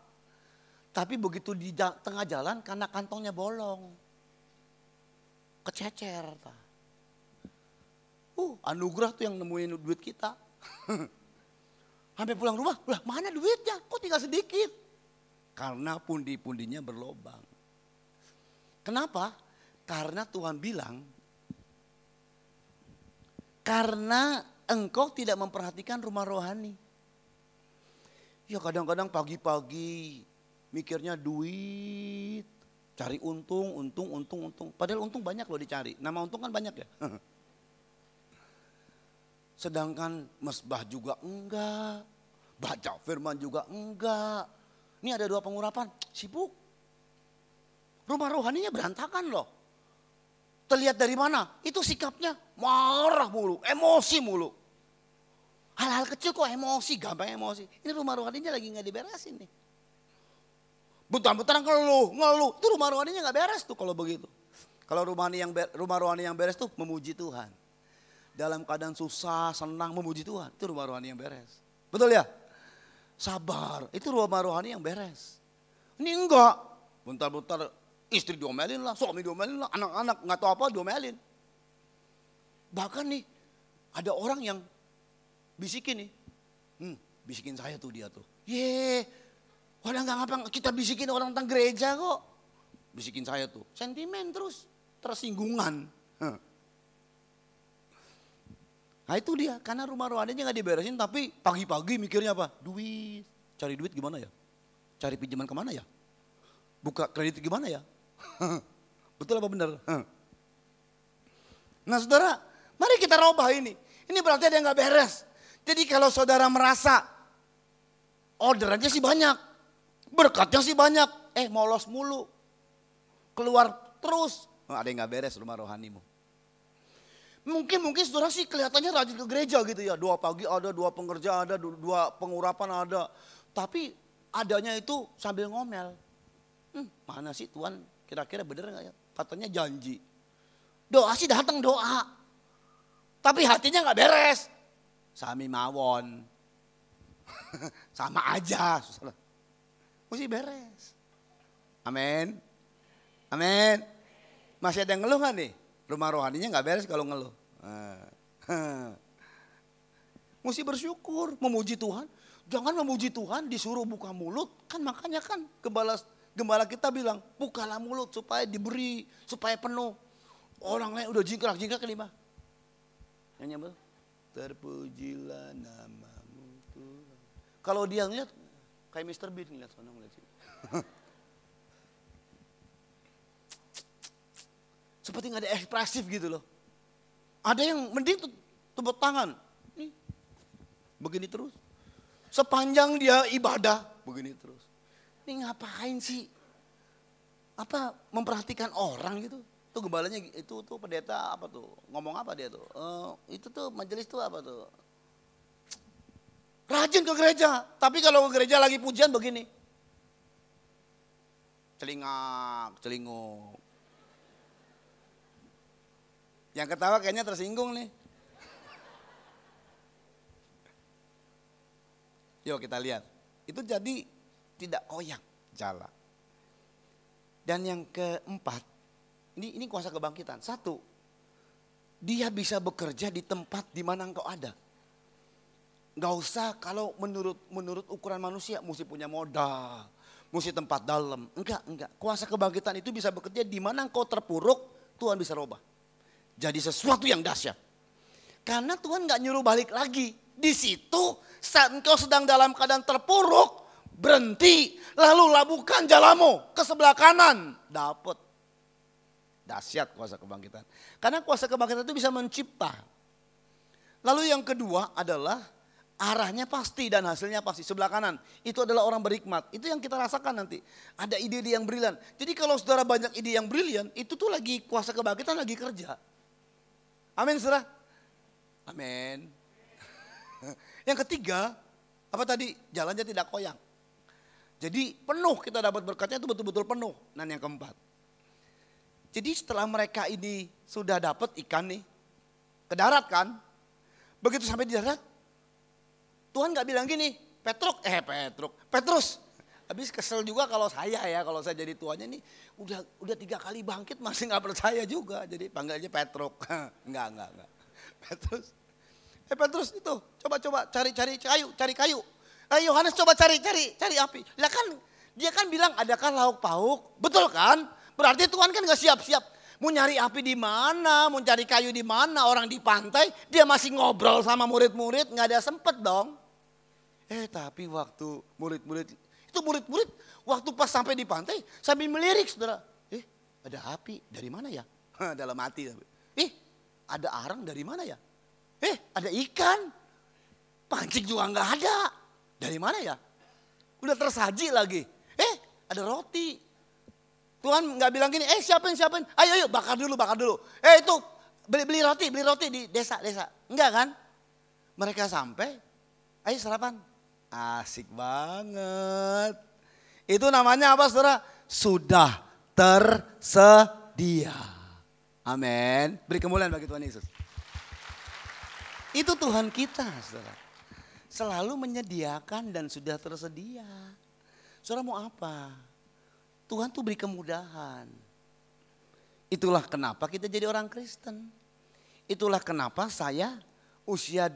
Tapi begitu di tengah jalan karena kantongnya bolong. Kececer. Uh, anugerah tuh yang nemuin duit kita. Sampai pulang rumah, lah mana duitnya? Kok tinggal sedikit? Karena pundi-pundinya berlobang. Kenapa? Karena Tuhan bilang, karena engkau tidak memperhatikan rumah rohani. Ya kadang-kadang pagi-pagi mikirnya duit, cari untung, untung, untung, untung. Padahal untung banyak loh dicari. Nama untung kan banyak ya. Sedangkan mesbah juga enggak, baca firman juga enggak. Ini ada dua pengurapan, sibuk. Rumah rohaninya berantakan loh. Terlihat dari mana? Itu sikapnya marah mulu, emosi mulu. Hal-hal kecil kok emosi, gampang emosi. Ini rumah rohaninya lagi nggak diberesin nih betul bentar ngeluh, ngeluh. Itu rumah rohaninya nggak beres tuh kalau begitu. Kalau rumah rohani yang rumah rohani yang beres tuh memuji Tuhan. Dalam keadaan susah, senang memuji Tuhan. Itu rumah rohani yang beres. Betul ya? Sabar, itu rumah rohani yang beres. Ini enggak. Bentar-bentar istri diomelin lah, suami diomelin lah, anak-anak nggak tahu apa diomelin. Bahkan nih ada orang yang bisikin nih. Hmm, bisikin saya tuh dia tuh. Ye, Wala nggak ngapa kita bisikin orang tentang gereja kok. Bisikin saya tuh. Sentimen terus. Tersinggungan. Nah itu dia. Karena rumah rohaninya nggak diberesin tapi pagi-pagi mikirnya apa? Duit. Cari duit gimana ya? Cari pinjaman kemana ya? Buka kredit gimana ya? Betul apa benar? Nah saudara, mari kita robah ini. Ini berarti ada yang gak beres. Jadi kalau saudara merasa orderannya sih banyak Berkatnya sih banyak. Eh molos mulu. Keluar terus. Oh, ada yang gak beres rumah rohanimu. Mungkin mungkin saudara sih kelihatannya rajin ke gereja gitu ya. Dua pagi ada, dua pengerja ada, dua pengurapan ada. Tapi adanya itu sambil ngomel. Hmm, mana sih Tuhan kira-kira bener gak ya? Katanya janji. Doa sih datang doa. Tapi hatinya gak beres. Sami mawon. Sama aja. Mesti beres. Amin. Amin. Masih ada yang ngeluh gak nih? Rumah rohaninya nggak beres kalau ngeluh. Eh. Mesti bersyukur, memuji Tuhan. Jangan memuji Tuhan disuruh buka mulut. Kan makanya kan gembala, gembala kita bilang, bukalah mulut supaya diberi, supaya penuh. Orang lain udah jingkrak-jingkrak kelima. Yang nyambel. Terpujilah namamu Tuhan. Kalau dia ngeliat, Kayak Mr. Bean ngeliat sana ngeliat sini. Seperti nggak ada ekspresif gitu loh. Ada yang mending tuh tepuk tangan. Nih, begini terus. Sepanjang dia ibadah, begini terus. Ini ngapain sih? Apa memperhatikan orang gitu? Tuh gembalanya itu tuh pendeta apa tuh? Ngomong apa dia tuh? Uh, itu tuh majelis tuh apa tuh? Rajin ke gereja. Tapi kalau ke gereja lagi pujian begini. Celingak, celinguk. Yang ketawa kayaknya tersinggung nih. Yuk kita lihat. Itu jadi tidak koyak jala. Dan yang keempat, ini ini kuasa kebangkitan. Satu, dia bisa bekerja di tempat di mana engkau ada. Gak usah kalau menurut menurut ukuran manusia mesti punya modal, mesti tempat dalam. Enggak, enggak. Kuasa kebangkitan itu bisa bekerja di mana engkau terpuruk, Tuhan bisa rubah Jadi sesuatu yang dahsyat. Karena Tuhan nggak nyuruh balik lagi. Di situ saat engkau sedang dalam keadaan terpuruk, berhenti, lalu labuhkan jalamu ke sebelah kanan. Dapat. Dahsyat kuasa kebangkitan. Karena kuasa kebangkitan itu bisa mencipta. Lalu yang kedua adalah Arahnya pasti dan hasilnya pasti. Sebelah kanan. Itu adalah orang berhikmat. Itu yang kita rasakan nanti. Ada ide-ide yang brilian. Jadi kalau saudara banyak ide yang brilian, itu tuh lagi kuasa kebangkitan, lagi kerja. Amin saudara? Amin. yang ketiga, apa tadi? Jalannya tidak koyang Jadi penuh kita dapat berkatnya itu betul-betul penuh. Dan yang keempat. Jadi setelah mereka ini sudah dapat ikan nih. Ke darat kan. Begitu sampai di darat Tuhan gak bilang gini, Petruk, eh Petruk, Petrus. Habis kesel juga kalau saya ya, kalau saya jadi tuanya nih, udah udah tiga kali bangkit masih gak percaya juga. Jadi panggil aja Petruk. enggak, enggak, enggak. Petrus. Eh Petrus itu, coba-coba cari-cari kayu, cari kayu. Eh Yohanes coba cari-cari, cari api. Lah kan dia kan bilang adakah lauk pauk? Betul kan? Berarti Tuhan kan gak siap-siap. Mau nyari api di mana, mau cari kayu di mana, orang di pantai, dia masih ngobrol sama murid-murid, nggak ada sempet dong. Eh tapi waktu murid-murid, itu murid-murid waktu pas sampai di pantai sambil melirik saudara. Eh ada api dari mana ya? Dalam hati. Eh ada arang dari mana ya? Eh ada ikan. Pancing juga nggak ada. Dari mana ya? Udah tersaji lagi. Eh ada roti. Tuhan nggak bilang gini, eh siapain siapain, ayo ayo bakar dulu bakar dulu. Eh itu beli beli roti beli roti di desa desa, enggak kan? Mereka sampai, ayo sarapan. Asik banget. Itu namanya apa saudara? Sudah tersedia. Amin. Beri kemuliaan bagi Tuhan Yesus. Itu Tuhan kita saudara. Selalu menyediakan dan sudah tersedia. Saudara mau apa? Tuhan tuh beri kemudahan. Itulah kenapa kita jadi orang Kristen. Itulah kenapa saya usia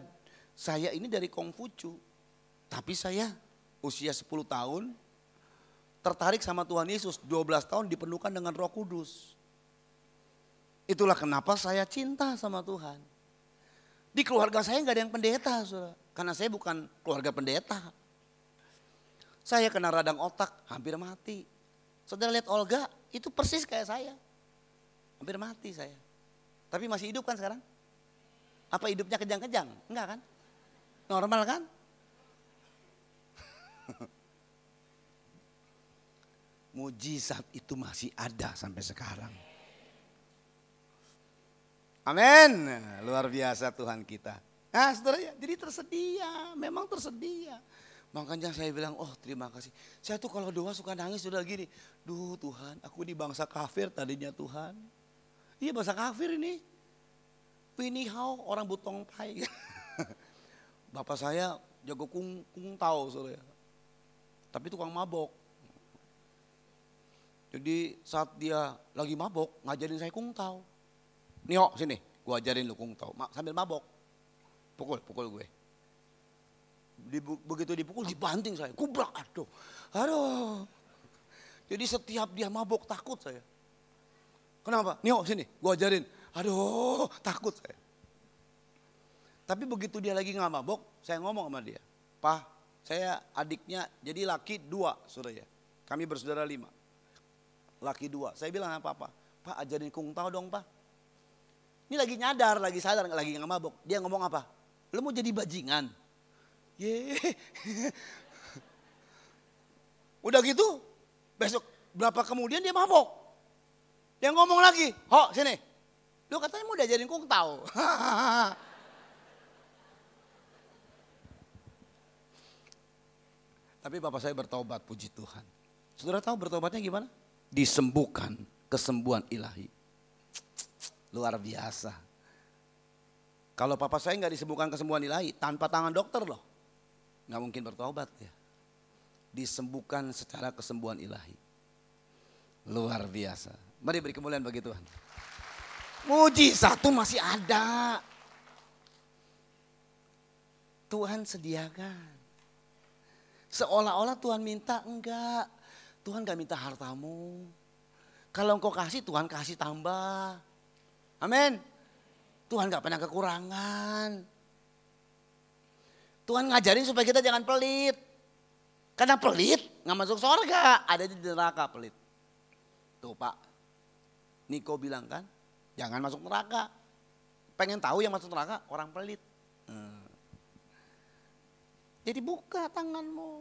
saya ini dari Kongfucu tapi saya usia 10 tahun tertarik sama Tuhan Yesus. 12 tahun dipenuhkan dengan roh kudus. Itulah kenapa saya cinta sama Tuhan. Di keluarga saya nggak ada yang pendeta, saudara. Karena saya bukan keluarga pendeta. Saya kena radang otak, hampir mati. Saudara lihat Olga, itu persis kayak saya. Hampir mati saya. Tapi masih hidup kan sekarang? Apa hidupnya kejang-kejang? Enggak kan? Normal kan? Mujizat itu masih ada sampai sekarang. Amin. Luar biasa Tuhan kita. Nah saudara ya, jadi tersedia, memang tersedia. Makanya saya bilang, oh terima kasih. Saya tuh kalau doa suka nangis sudah gini. Duh Tuhan, aku di bangsa kafir tadinya Tuhan. Iya bangsa kafir ini. Pinihau orang butong pai. Bapak saya jago kung, kung tau saudara ya tapi tukang mabok. Jadi saat dia lagi mabok, ngajarin saya kungtau. Nio sini, gue ajarin lu kungtau. Sambil mabok, pukul, pukul gue. begitu dipukul dibanting saya, kubrak, aduh, aduh. Jadi setiap dia mabok takut saya. Kenapa? Nio sini, gue ajarin. Aduh, takut saya. Tapi begitu dia lagi nggak mabok, saya ngomong sama dia. Pak, saya adiknya jadi laki dua saudara ya. Kami bersaudara lima. Laki dua. Saya bilang apa apa Pak ajarin kung tau dong pak. Ini lagi nyadar, lagi sadar, lagi nggak mabok. Dia ngomong apa? Lu mau jadi bajingan? Ye. Udah gitu, besok berapa kemudian dia mabok. Dia ngomong lagi, ho sini. Lu katanya mau diajarin kung tau. Tapi bapak saya bertobat, puji Tuhan. Saudara tahu bertobatnya gimana? Disembuhkan, kesembuhan ilahi. Luar biasa. Kalau papa saya nggak disembuhkan kesembuhan ilahi, tanpa tangan dokter loh. Nggak mungkin bertobat ya. Disembuhkan secara kesembuhan ilahi. Luar biasa. Mari beri kemuliaan bagi Tuhan. Muji satu masih ada. Tuhan sediakan. Seolah-olah Tuhan minta, enggak. Tuhan gak minta hartamu. Kalau engkau kasih, Tuhan kasih tambah. Amin. Tuhan gak pernah kekurangan. Tuhan ngajarin supaya kita jangan pelit. Karena pelit nggak masuk surga ada di neraka pelit. Tuh Pak, Niko bilang kan, jangan masuk neraka. Pengen tahu yang masuk neraka orang pelit. Jadi buka tanganmu.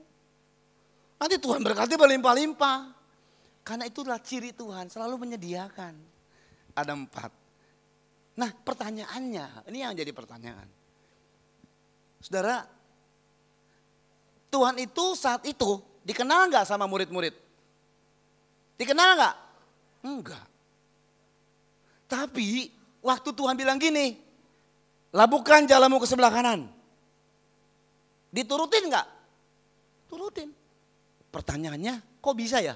Nanti Tuhan berkati berlimpah-limpah. Karena itulah ciri Tuhan selalu menyediakan. Ada empat. Nah pertanyaannya, ini yang jadi pertanyaan. Saudara, Tuhan itu saat itu dikenal nggak sama murid-murid? Dikenal nggak? Enggak. Tapi waktu Tuhan bilang gini, labukan jalanmu ke sebelah kanan. Diturutin nggak? Turutin. Pertanyaannya, kok bisa ya?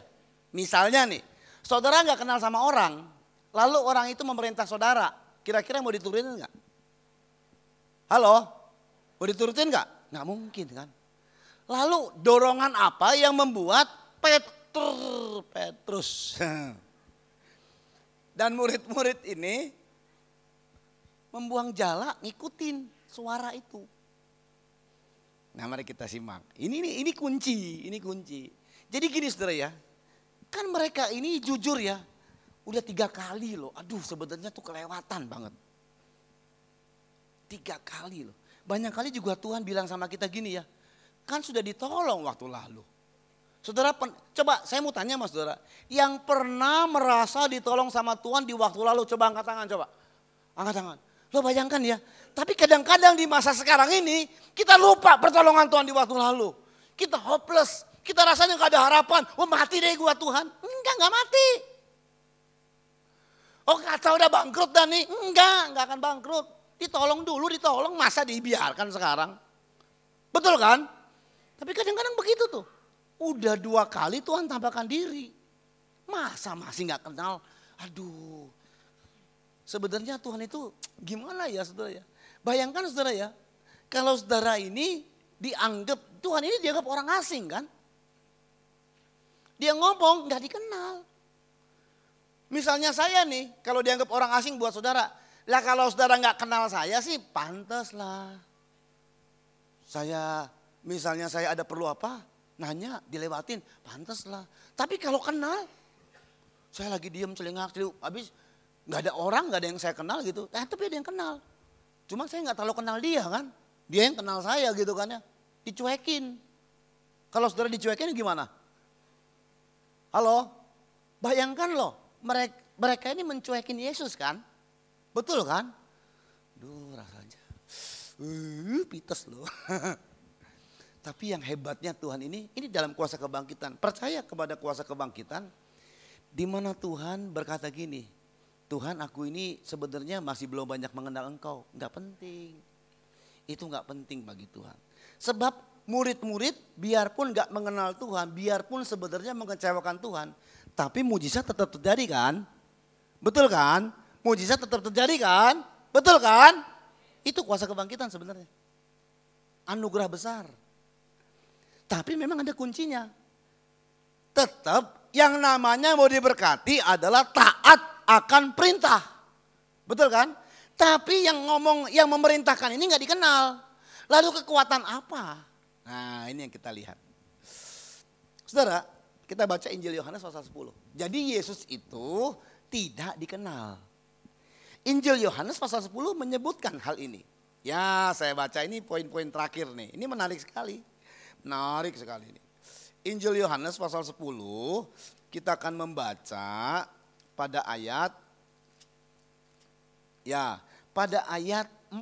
Misalnya nih, saudara nggak kenal sama orang, lalu orang itu memerintah saudara, kira-kira mau diturutin nggak? Halo, mau diturutin nggak? Nggak mungkin kan? Lalu dorongan apa yang membuat Petrus, Petrus dan murid-murid ini membuang jala ngikutin suara itu. Nah mari kita simak. Ini, ini, ini kunci, ini kunci. Jadi gini saudara ya, kan mereka ini jujur ya, udah tiga kali loh. Aduh sebenarnya tuh kelewatan banget. Tiga kali loh. Banyak kali juga Tuhan bilang sama kita gini ya, kan sudah ditolong waktu lalu. Saudara, pen, coba saya mau tanya mas saudara, yang pernah merasa ditolong sama Tuhan di waktu lalu, coba angkat tangan coba. Angkat tangan. Lo bayangkan ya, tapi kadang-kadang di masa sekarang ini kita lupa pertolongan Tuhan di waktu lalu. Kita hopeless, kita rasanya gak ada harapan. Oh mati deh gua Tuhan. Enggak, enggak mati. Oh kata udah bangkrut dani? nih. Enggak, nggak akan bangkrut. Ditolong dulu, ditolong masa dibiarkan sekarang. Betul kan? Tapi kadang-kadang begitu tuh. Udah dua kali Tuhan tambahkan diri. Masa masih gak kenal? Aduh, sebenarnya Tuhan itu gimana ya saudara Bayangkan saudara ya, kalau saudara ini dianggap, Tuhan ini dianggap orang asing kan? Dia ngomong nggak dikenal. Misalnya saya nih, kalau dianggap orang asing buat saudara, lah kalau saudara nggak kenal saya sih pantas lah. Saya misalnya saya ada perlu apa, nanya, dilewatin, pantas lah. Tapi kalau kenal, saya lagi diem celingak celingak, habis nggak ada orang, nggak ada yang saya kenal gitu. Eh, tapi ada yang kenal cuma saya nggak terlalu kenal dia kan. Dia yang kenal saya gitu kan ya. Dicuekin. Kalau saudara dicuekin gimana? Halo? Bayangkan loh, mereka, mereka ini mencuekin Yesus kan? Betul kan? Duh rasanya. Uh, pites loh. Tapi yang hebatnya Tuhan ini, ini dalam kuasa kebangkitan. Percaya kepada kuasa kebangkitan. di mana Tuhan berkata gini, Tuhan aku ini sebenarnya masih belum banyak mengenal engkau. Enggak penting. Itu enggak penting bagi Tuhan. Sebab murid-murid biarpun enggak mengenal Tuhan, biarpun sebenarnya mengecewakan Tuhan. Tapi mujizat tetap terjadi kan? Betul kan? Mujizat tetap terjadi kan? Betul kan? Itu kuasa kebangkitan sebenarnya. Anugerah besar. Tapi memang ada kuncinya. Tetap yang namanya mau diberkati adalah taat akan perintah. Betul kan? Tapi yang ngomong, yang memerintahkan ini nggak dikenal. Lalu kekuatan apa? Nah ini yang kita lihat. Saudara, kita baca Injil Yohanes pasal 10. Jadi Yesus itu tidak dikenal. Injil Yohanes pasal 10 menyebutkan hal ini. Ya saya baca ini poin-poin terakhir nih. Ini menarik sekali. Menarik sekali ini. Injil Yohanes pasal 10 kita akan membaca pada ayat ya, pada ayat 4.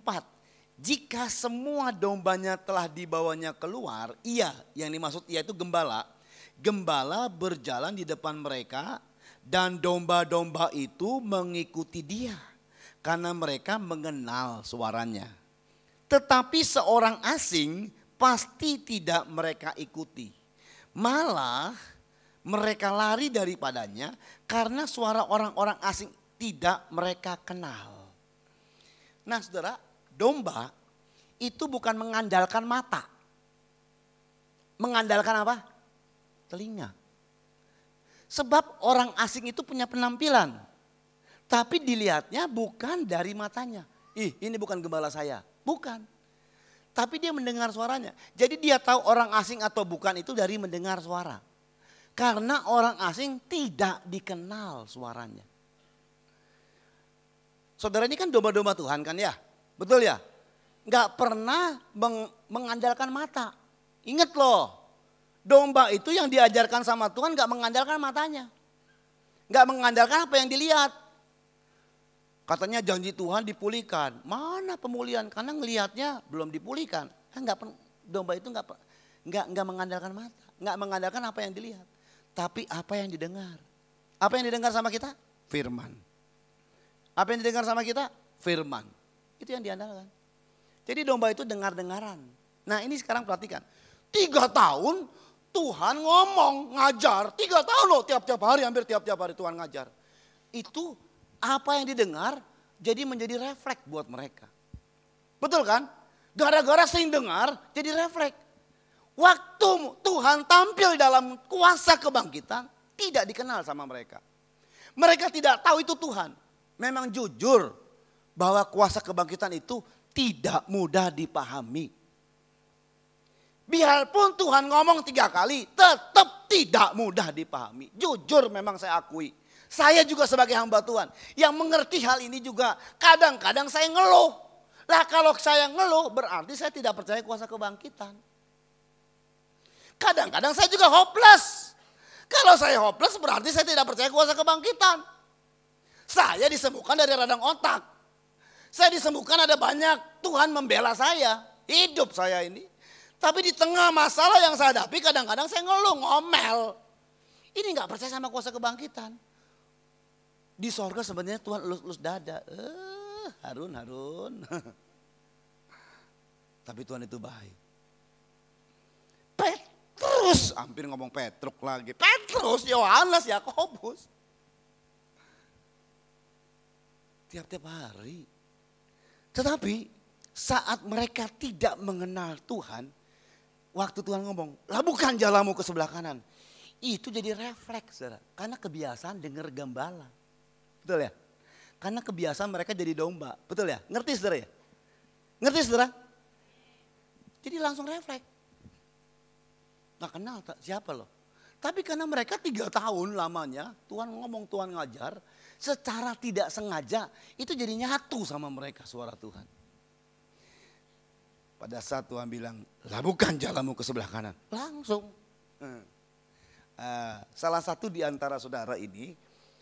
Jika semua dombanya telah dibawanya keluar, ia yang dimaksud ia itu gembala. Gembala berjalan di depan mereka dan domba-domba itu mengikuti dia karena mereka mengenal suaranya. Tetapi seorang asing pasti tidak mereka ikuti. Malah mereka lari daripadanya karena suara orang-orang asing tidak mereka kenal. Nah saudara, domba itu bukan mengandalkan mata. Mengandalkan apa? Telinga. Sebab orang asing itu punya penampilan. Tapi dilihatnya bukan dari matanya. Ih ini bukan gembala saya. Bukan tapi dia mendengar suaranya. Jadi dia tahu orang asing atau bukan itu dari mendengar suara. Karena orang asing tidak dikenal suaranya. Saudara ini kan domba-domba Tuhan kan ya? Betul ya? Nggak pernah meng mengandalkan mata. Ingat loh, domba itu yang diajarkan sama Tuhan nggak mengandalkan matanya. Nggak mengandalkan apa yang dilihat. Katanya janji Tuhan dipulihkan. Mana pemulihan? Karena ngelihatnya belum dipulihkan. Kan domba itu nggak nggak nggak mengandalkan mata, nggak mengandalkan apa yang dilihat. Tapi apa yang didengar? Apa yang didengar sama kita? Firman. Apa yang didengar sama kita? Firman. Itu yang diandalkan. Jadi domba itu dengar-dengaran. Nah ini sekarang perhatikan. Tiga tahun Tuhan ngomong, ngajar. Tiga tahun loh tiap-tiap hari, hampir tiap-tiap hari Tuhan ngajar. Itu apa yang didengar jadi menjadi refleks buat mereka. Betul kan? Gara-gara sering dengar jadi refleks. Waktu Tuhan tampil dalam kuasa kebangkitan tidak dikenal sama mereka. Mereka tidak tahu itu Tuhan. Memang jujur bahwa kuasa kebangkitan itu tidak mudah dipahami. Biarpun Tuhan ngomong tiga kali, tetap tidak mudah dipahami. Jujur memang saya akui. Saya juga sebagai hamba Tuhan yang mengerti hal ini juga kadang-kadang saya ngeluh. Lah kalau saya ngeluh berarti saya tidak percaya kuasa kebangkitan. Kadang-kadang saya juga hopeless. Kalau saya hopeless berarti saya tidak percaya kuasa kebangkitan. Saya disembuhkan dari radang otak. Saya disembuhkan ada banyak. Tuhan membela saya. Hidup saya ini. Tapi di tengah masalah yang saya hadapi kadang-kadang saya ngeluh, ngomel. Ini gak percaya sama kuasa kebangkitan. Di sorga sebenarnya Tuhan elus-elus dada. Eh, Harun, Harun. Tapi Tuhan itu baik. Petrus, hampir ngomong Petruk lagi. Petrus, ya Yohanes, Yakobus. Tiap-tiap hari. Tetapi saat mereka tidak mengenal Tuhan, waktu Tuhan ngomong, lah bukan jalanmu ke sebelah kanan. Itu jadi refleks, Karena kebiasaan dengar gembala. Betul ya? Karena kebiasaan mereka jadi domba. Betul ya? Ngerti saudara ya? Ngerti saudara? Jadi langsung refleks. Gak kenal siapa loh. Tapi karena mereka tiga tahun lamanya, Tuhan ngomong, Tuhan ngajar, secara tidak sengaja itu jadi nyatu sama mereka suara Tuhan. Pada saat Tuhan bilang, lah bukan jalanmu ke sebelah kanan. Langsung. Uh, salah satu di antara saudara ini,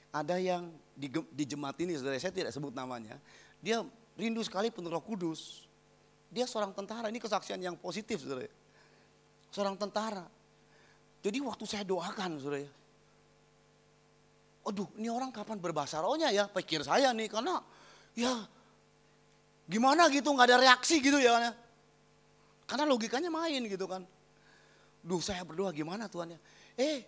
ada yang di, di jemaat ini, saudara saya tidak sebut namanya. Dia rindu sekali penuh roh kudus. Dia seorang tentara, ini kesaksian yang positif saudara seorang tentara. Jadi waktu saya doakan saudara ya. Aduh ini orang kapan berbahasa rohnya ya pikir saya nih karena ya gimana gitu nggak ada reaksi gitu ya, kan ya. Karena logikanya main gitu kan. Duh saya berdoa gimana Tuhan ya. Eh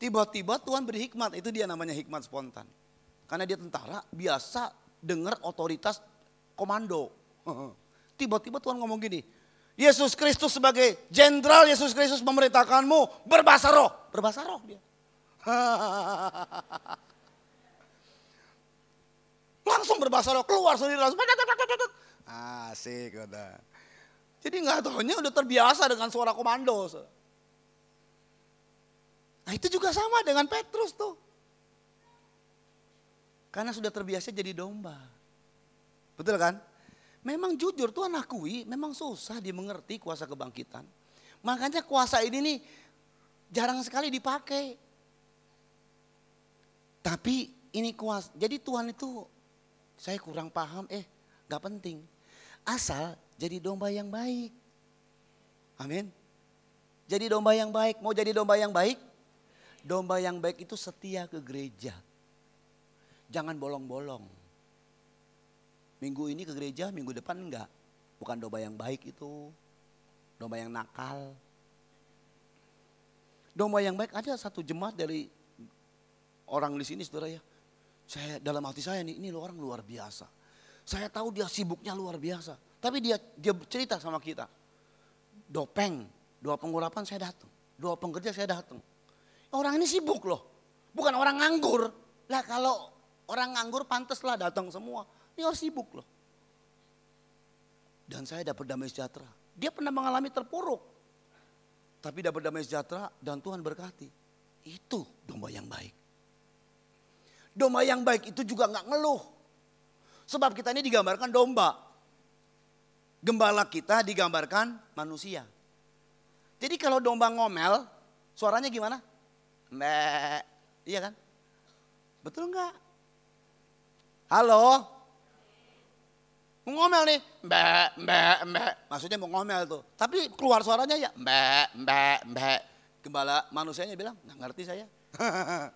tiba-tiba Tuhan beri hikmat itu dia namanya hikmat spontan. Karena dia tentara biasa dengar otoritas komando. Tiba-tiba Tuhan ngomong gini, Yesus Kristus sebagai jenderal Yesus Kristus memerintahkanmu berbahasa roh. Berbahasa roh dia. Langsung berbahasa roh keluar sendiri langsung. Asik udah. Jadi nggak tahunya udah terbiasa dengan suara komando. Nah itu juga sama dengan Petrus tuh. Karena sudah terbiasa jadi domba. Betul kan? Memang jujur Tuhan akui memang susah dimengerti kuasa kebangkitan. Makanya kuasa ini nih jarang sekali dipakai. Tapi ini kuasa. Jadi Tuhan itu saya kurang paham eh gak penting. Asal jadi domba yang baik. Amin. Jadi domba yang baik. Mau jadi domba yang baik? Domba yang baik itu setia ke gereja. Jangan bolong-bolong. Minggu ini ke gereja, minggu depan enggak. Bukan domba yang baik itu. Domba yang nakal. Domba yang baik ada satu jemaat dari orang di sini saudara ya. Saya dalam hati saya nih, ini lo orang luar biasa. Saya tahu dia sibuknya luar biasa. Tapi dia dia cerita sama kita. Dopeng, dua pengurapan saya datang. Dua pengerja saya datang. Orang ini sibuk loh. Bukan orang nganggur. Lah kalau orang nganggur lah datang semua. Ini orang sibuk loh. Dan saya dapat damai sejahtera. Dia pernah mengalami terpuruk. Tapi dapat damai sejahtera dan Tuhan berkati. Itu domba yang baik. Domba yang baik itu juga nggak ngeluh. Sebab kita ini digambarkan domba. Gembala kita digambarkan manusia. Jadi kalau domba ngomel, suaranya gimana? Mbak. Iya kan? Betul enggak? Halo? Mau ngomel nih, mbak, mbak, mbak. Maksudnya mau ngomel tuh. Tapi keluar suaranya ya mbak, mbak, mbak. Gembala manusianya bilang, nggak ngerti saya.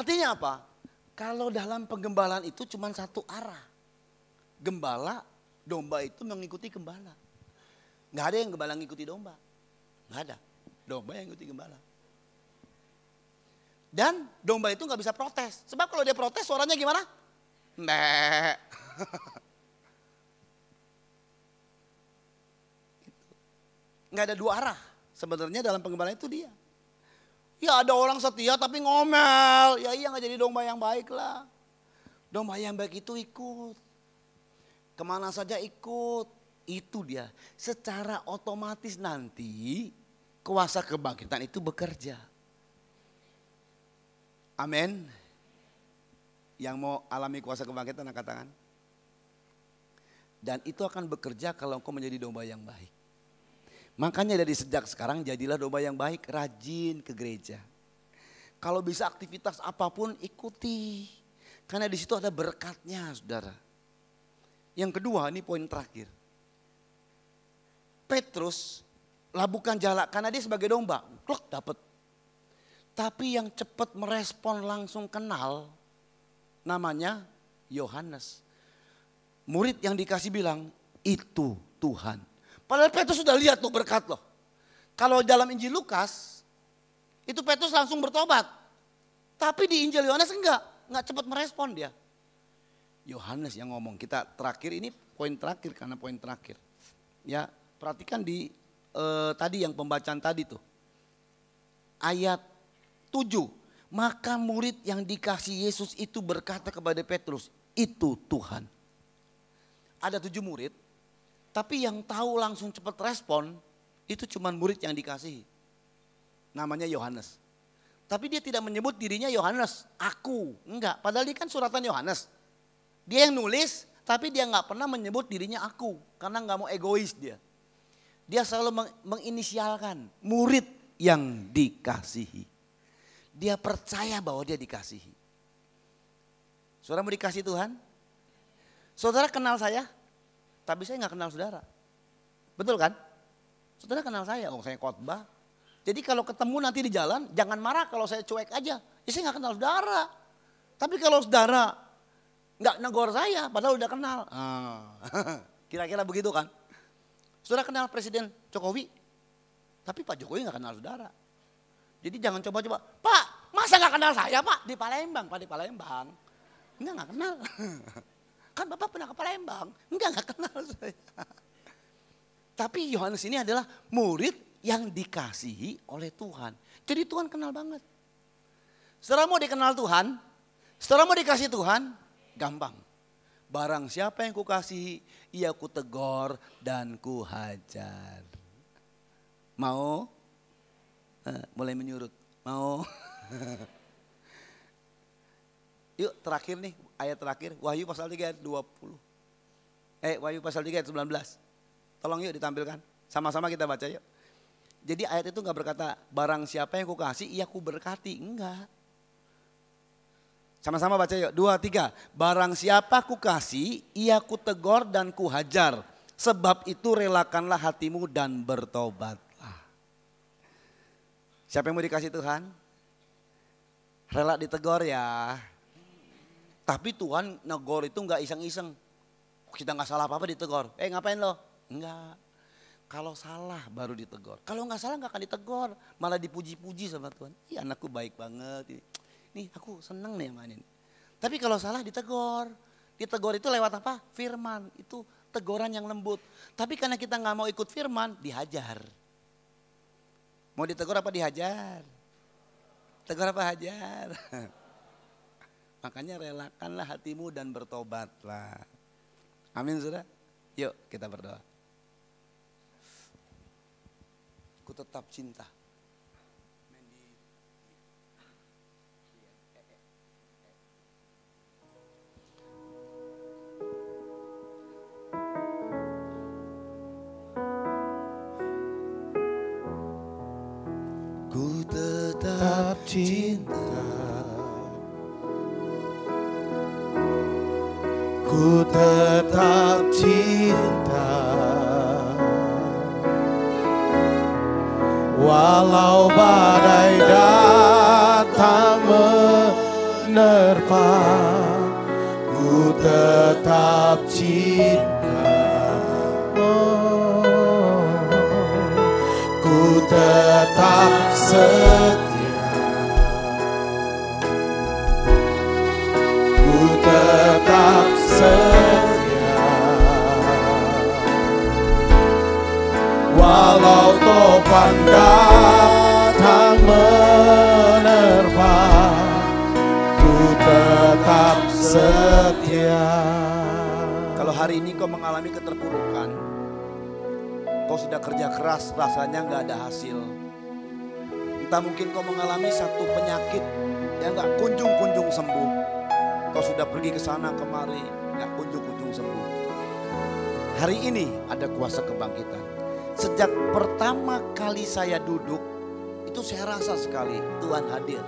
Artinya apa? Kalau dalam penggembalaan itu cuma satu arah. Gembala, domba itu mengikuti gembala. Nggak ada yang gembala ngikuti domba. Nggak ada. Domba yang ngikuti gembala. Dan domba itu nggak bisa protes. Sebab kalau dia protes suaranya gimana? Mbak. Gitu. Nggak ada dua arah. Sebenarnya dalam penggembala itu dia. Ya ada orang setia tapi ngomel. Ya iya nggak jadi domba yang baik lah. Domba yang baik itu ikut. Kemana saja ikut. Itu dia. Secara otomatis nanti kuasa kebangkitan itu bekerja. Amin. Yang mau alami kuasa kebangkitan angkat tangan. Dan itu akan bekerja kalau engkau menjadi domba yang baik. Makanya dari sejak sekarang jadilah domba yang baik, rajin ke gereja. Kalau bisa aktivitas apapun ikuti. Karena di situ ada berkatnya saudara. Yang kedua ini poin terakhir. Petrus labukan jala karena dia sebagai domba. Klok dapat. Tapi yang cepat merespon langsung kenal namanya Yohanes. Murid yang dikasih bilang, itu Tuhan. Padahal Petrus sudah lihat tuh berkat loh. Kalau dalam Injil Lukas, itu Petrus langsung bertobat. Tapi di Injil Yohanes enggak, enggak cepat merespon dia. Yohanes yang ngomong, kita terakhir ini poin terakhir karena poin terakhir. Ya, perhatikan di eh, tadi yang pembacaan tadi tuh. Ayat 7 maka murid yang dikasih Yesus itu berkata kepada Petrus, itu Tuhan. Ada tujuh murid, tapi yang tahu langsung cepat respon, itu cuma murid yang dikasihi. Namanya Yohanes. Tapi dia tidak menyebut dirinya Yohanes, aku. Enggak, padahal dia kan suratan Yohanes. Dia yang nulis, tapi dia nggak pernah menyebut dirinya aku. Karena nggak mau egois dia. Dia selalu menginisialkan murid yang dikasihi. Dia percaya bahwa dia dikasihi. Saudara mau dikasih Tuhan? Saudara kenal saya, tapi saya nggak kenal saudara. Betul kan? Saudara kenal saya, oh saya khotbah. Jadi kalau ketemu nanti di jalan, jangan marah kalau saya cuek aja. Ya saya nggak kenal saudara. Tapi kalau saudara nggak negor saya, padahal udah kenal. Ah, kira-kira begitu kan? Saudara kenal Presiden Jokowi, tapi Pak Jokowi nggak kenal saudara. Jadi jangan coba-coba, Pak masa nggak kenal saya Pak? Di Palembang, Pak di Palembang. Enggak nggak kenal. kan Bapak pernah ke Palembang, enggak nggak kenal saya. Tapi Yohanes ini adalah murid yang dikasihi oleh Tuhan. Jadi Tuhan kenal banget. Setelah mau dikenal Tuhan, setelah mau dikasih Tuhan, gampang. Barang siapa yang kukasihi, ia kutegor dan kuhajar. Mau? mulai eh, menyurut. Mau. Yuk terakhir nih, ayat terakhir. Wahyu pasal 3 ayat 20. Eh Wahyu pasal 3 ayat 19. Tolong yuk ditampilkan. Sama-sama kita baca yuk. Jadi ayat itu nggak berkata barang siapa yang kukasih kasih, iya ku berkati. Enggak. Sama-sama baca yuk. Dua, tiga. Barang siapa kukasih kasih, ia ku tegur dan ku hajar. Sebab itu relakanlah hatimu dan bertobat. Siapa yang mau dikasih Tuhan? Rela ditegor ya. Tapi Tuhan negor itu nggak iseng-iseng. Kita nggak salah apa-apa ditegor. Eh ngapain lo? Enggak. Kalau salah baru ditegor. Kalau nggak salah nggak akan ditegor. Malah dipuji-puji sama Tuhan. Iya anakku baik banget. Ini aku seneng nih sama ini. Tapi kalau salah ditegor. Ditegor itu lewat apa? Firman. Itu teguran yang lembut. Tapi karena kita nggak mau ikut firman, dihajar. Mau ditegur apa dihajar? Tegur apa hajar? Makanya relakanlah hatimu dan bertobatlah. Amin sudah. Yuk kita berdoa. Ku tetap cinta cinta Ku tetap cinta Walau badai datang menerpa Ku tetap cinta oh, Ku tetap setia topan datang menerpa ku tetap setia kalau hari ini kau mengalami keterpurukan kau sudah kerja keras rasanya nggak ada hasil entah mungkin kau mengalami satu penyakit yang nggak kunjung-kunjung sembuh kau sudah pergi ke sana kemari nggak kunjung-kunjung sembuh hari ini ada kuasa kebangkitan Sejak pertama kali saya duduk, itu saya rasa sekali Tuhan hadir.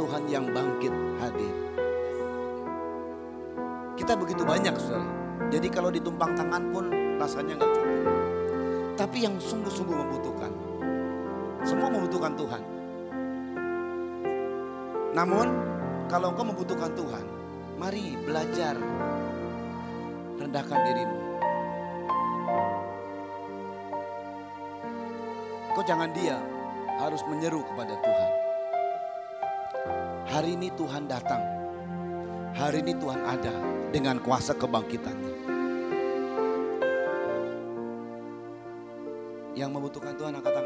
Tuhan yang bangkit hadir. Kita begitu banyak saudara. Jadi kalau ditumpang tangan pun rasanya nggak cukup. Tapi yang sungguh-sungguh membutuhkan. Semua membutuhkan Tuhan. Namun kalau engkau membutuhkan Tuhan, mari belajar rendahkan dirimu Engkau jangan diam, harus menyeru kepada Tuhan. Hari ini Tuhan datang. Hari ini Tuhan ada dengan kuasa kebangkitannya. Yang membutuhkan Tuhan angkat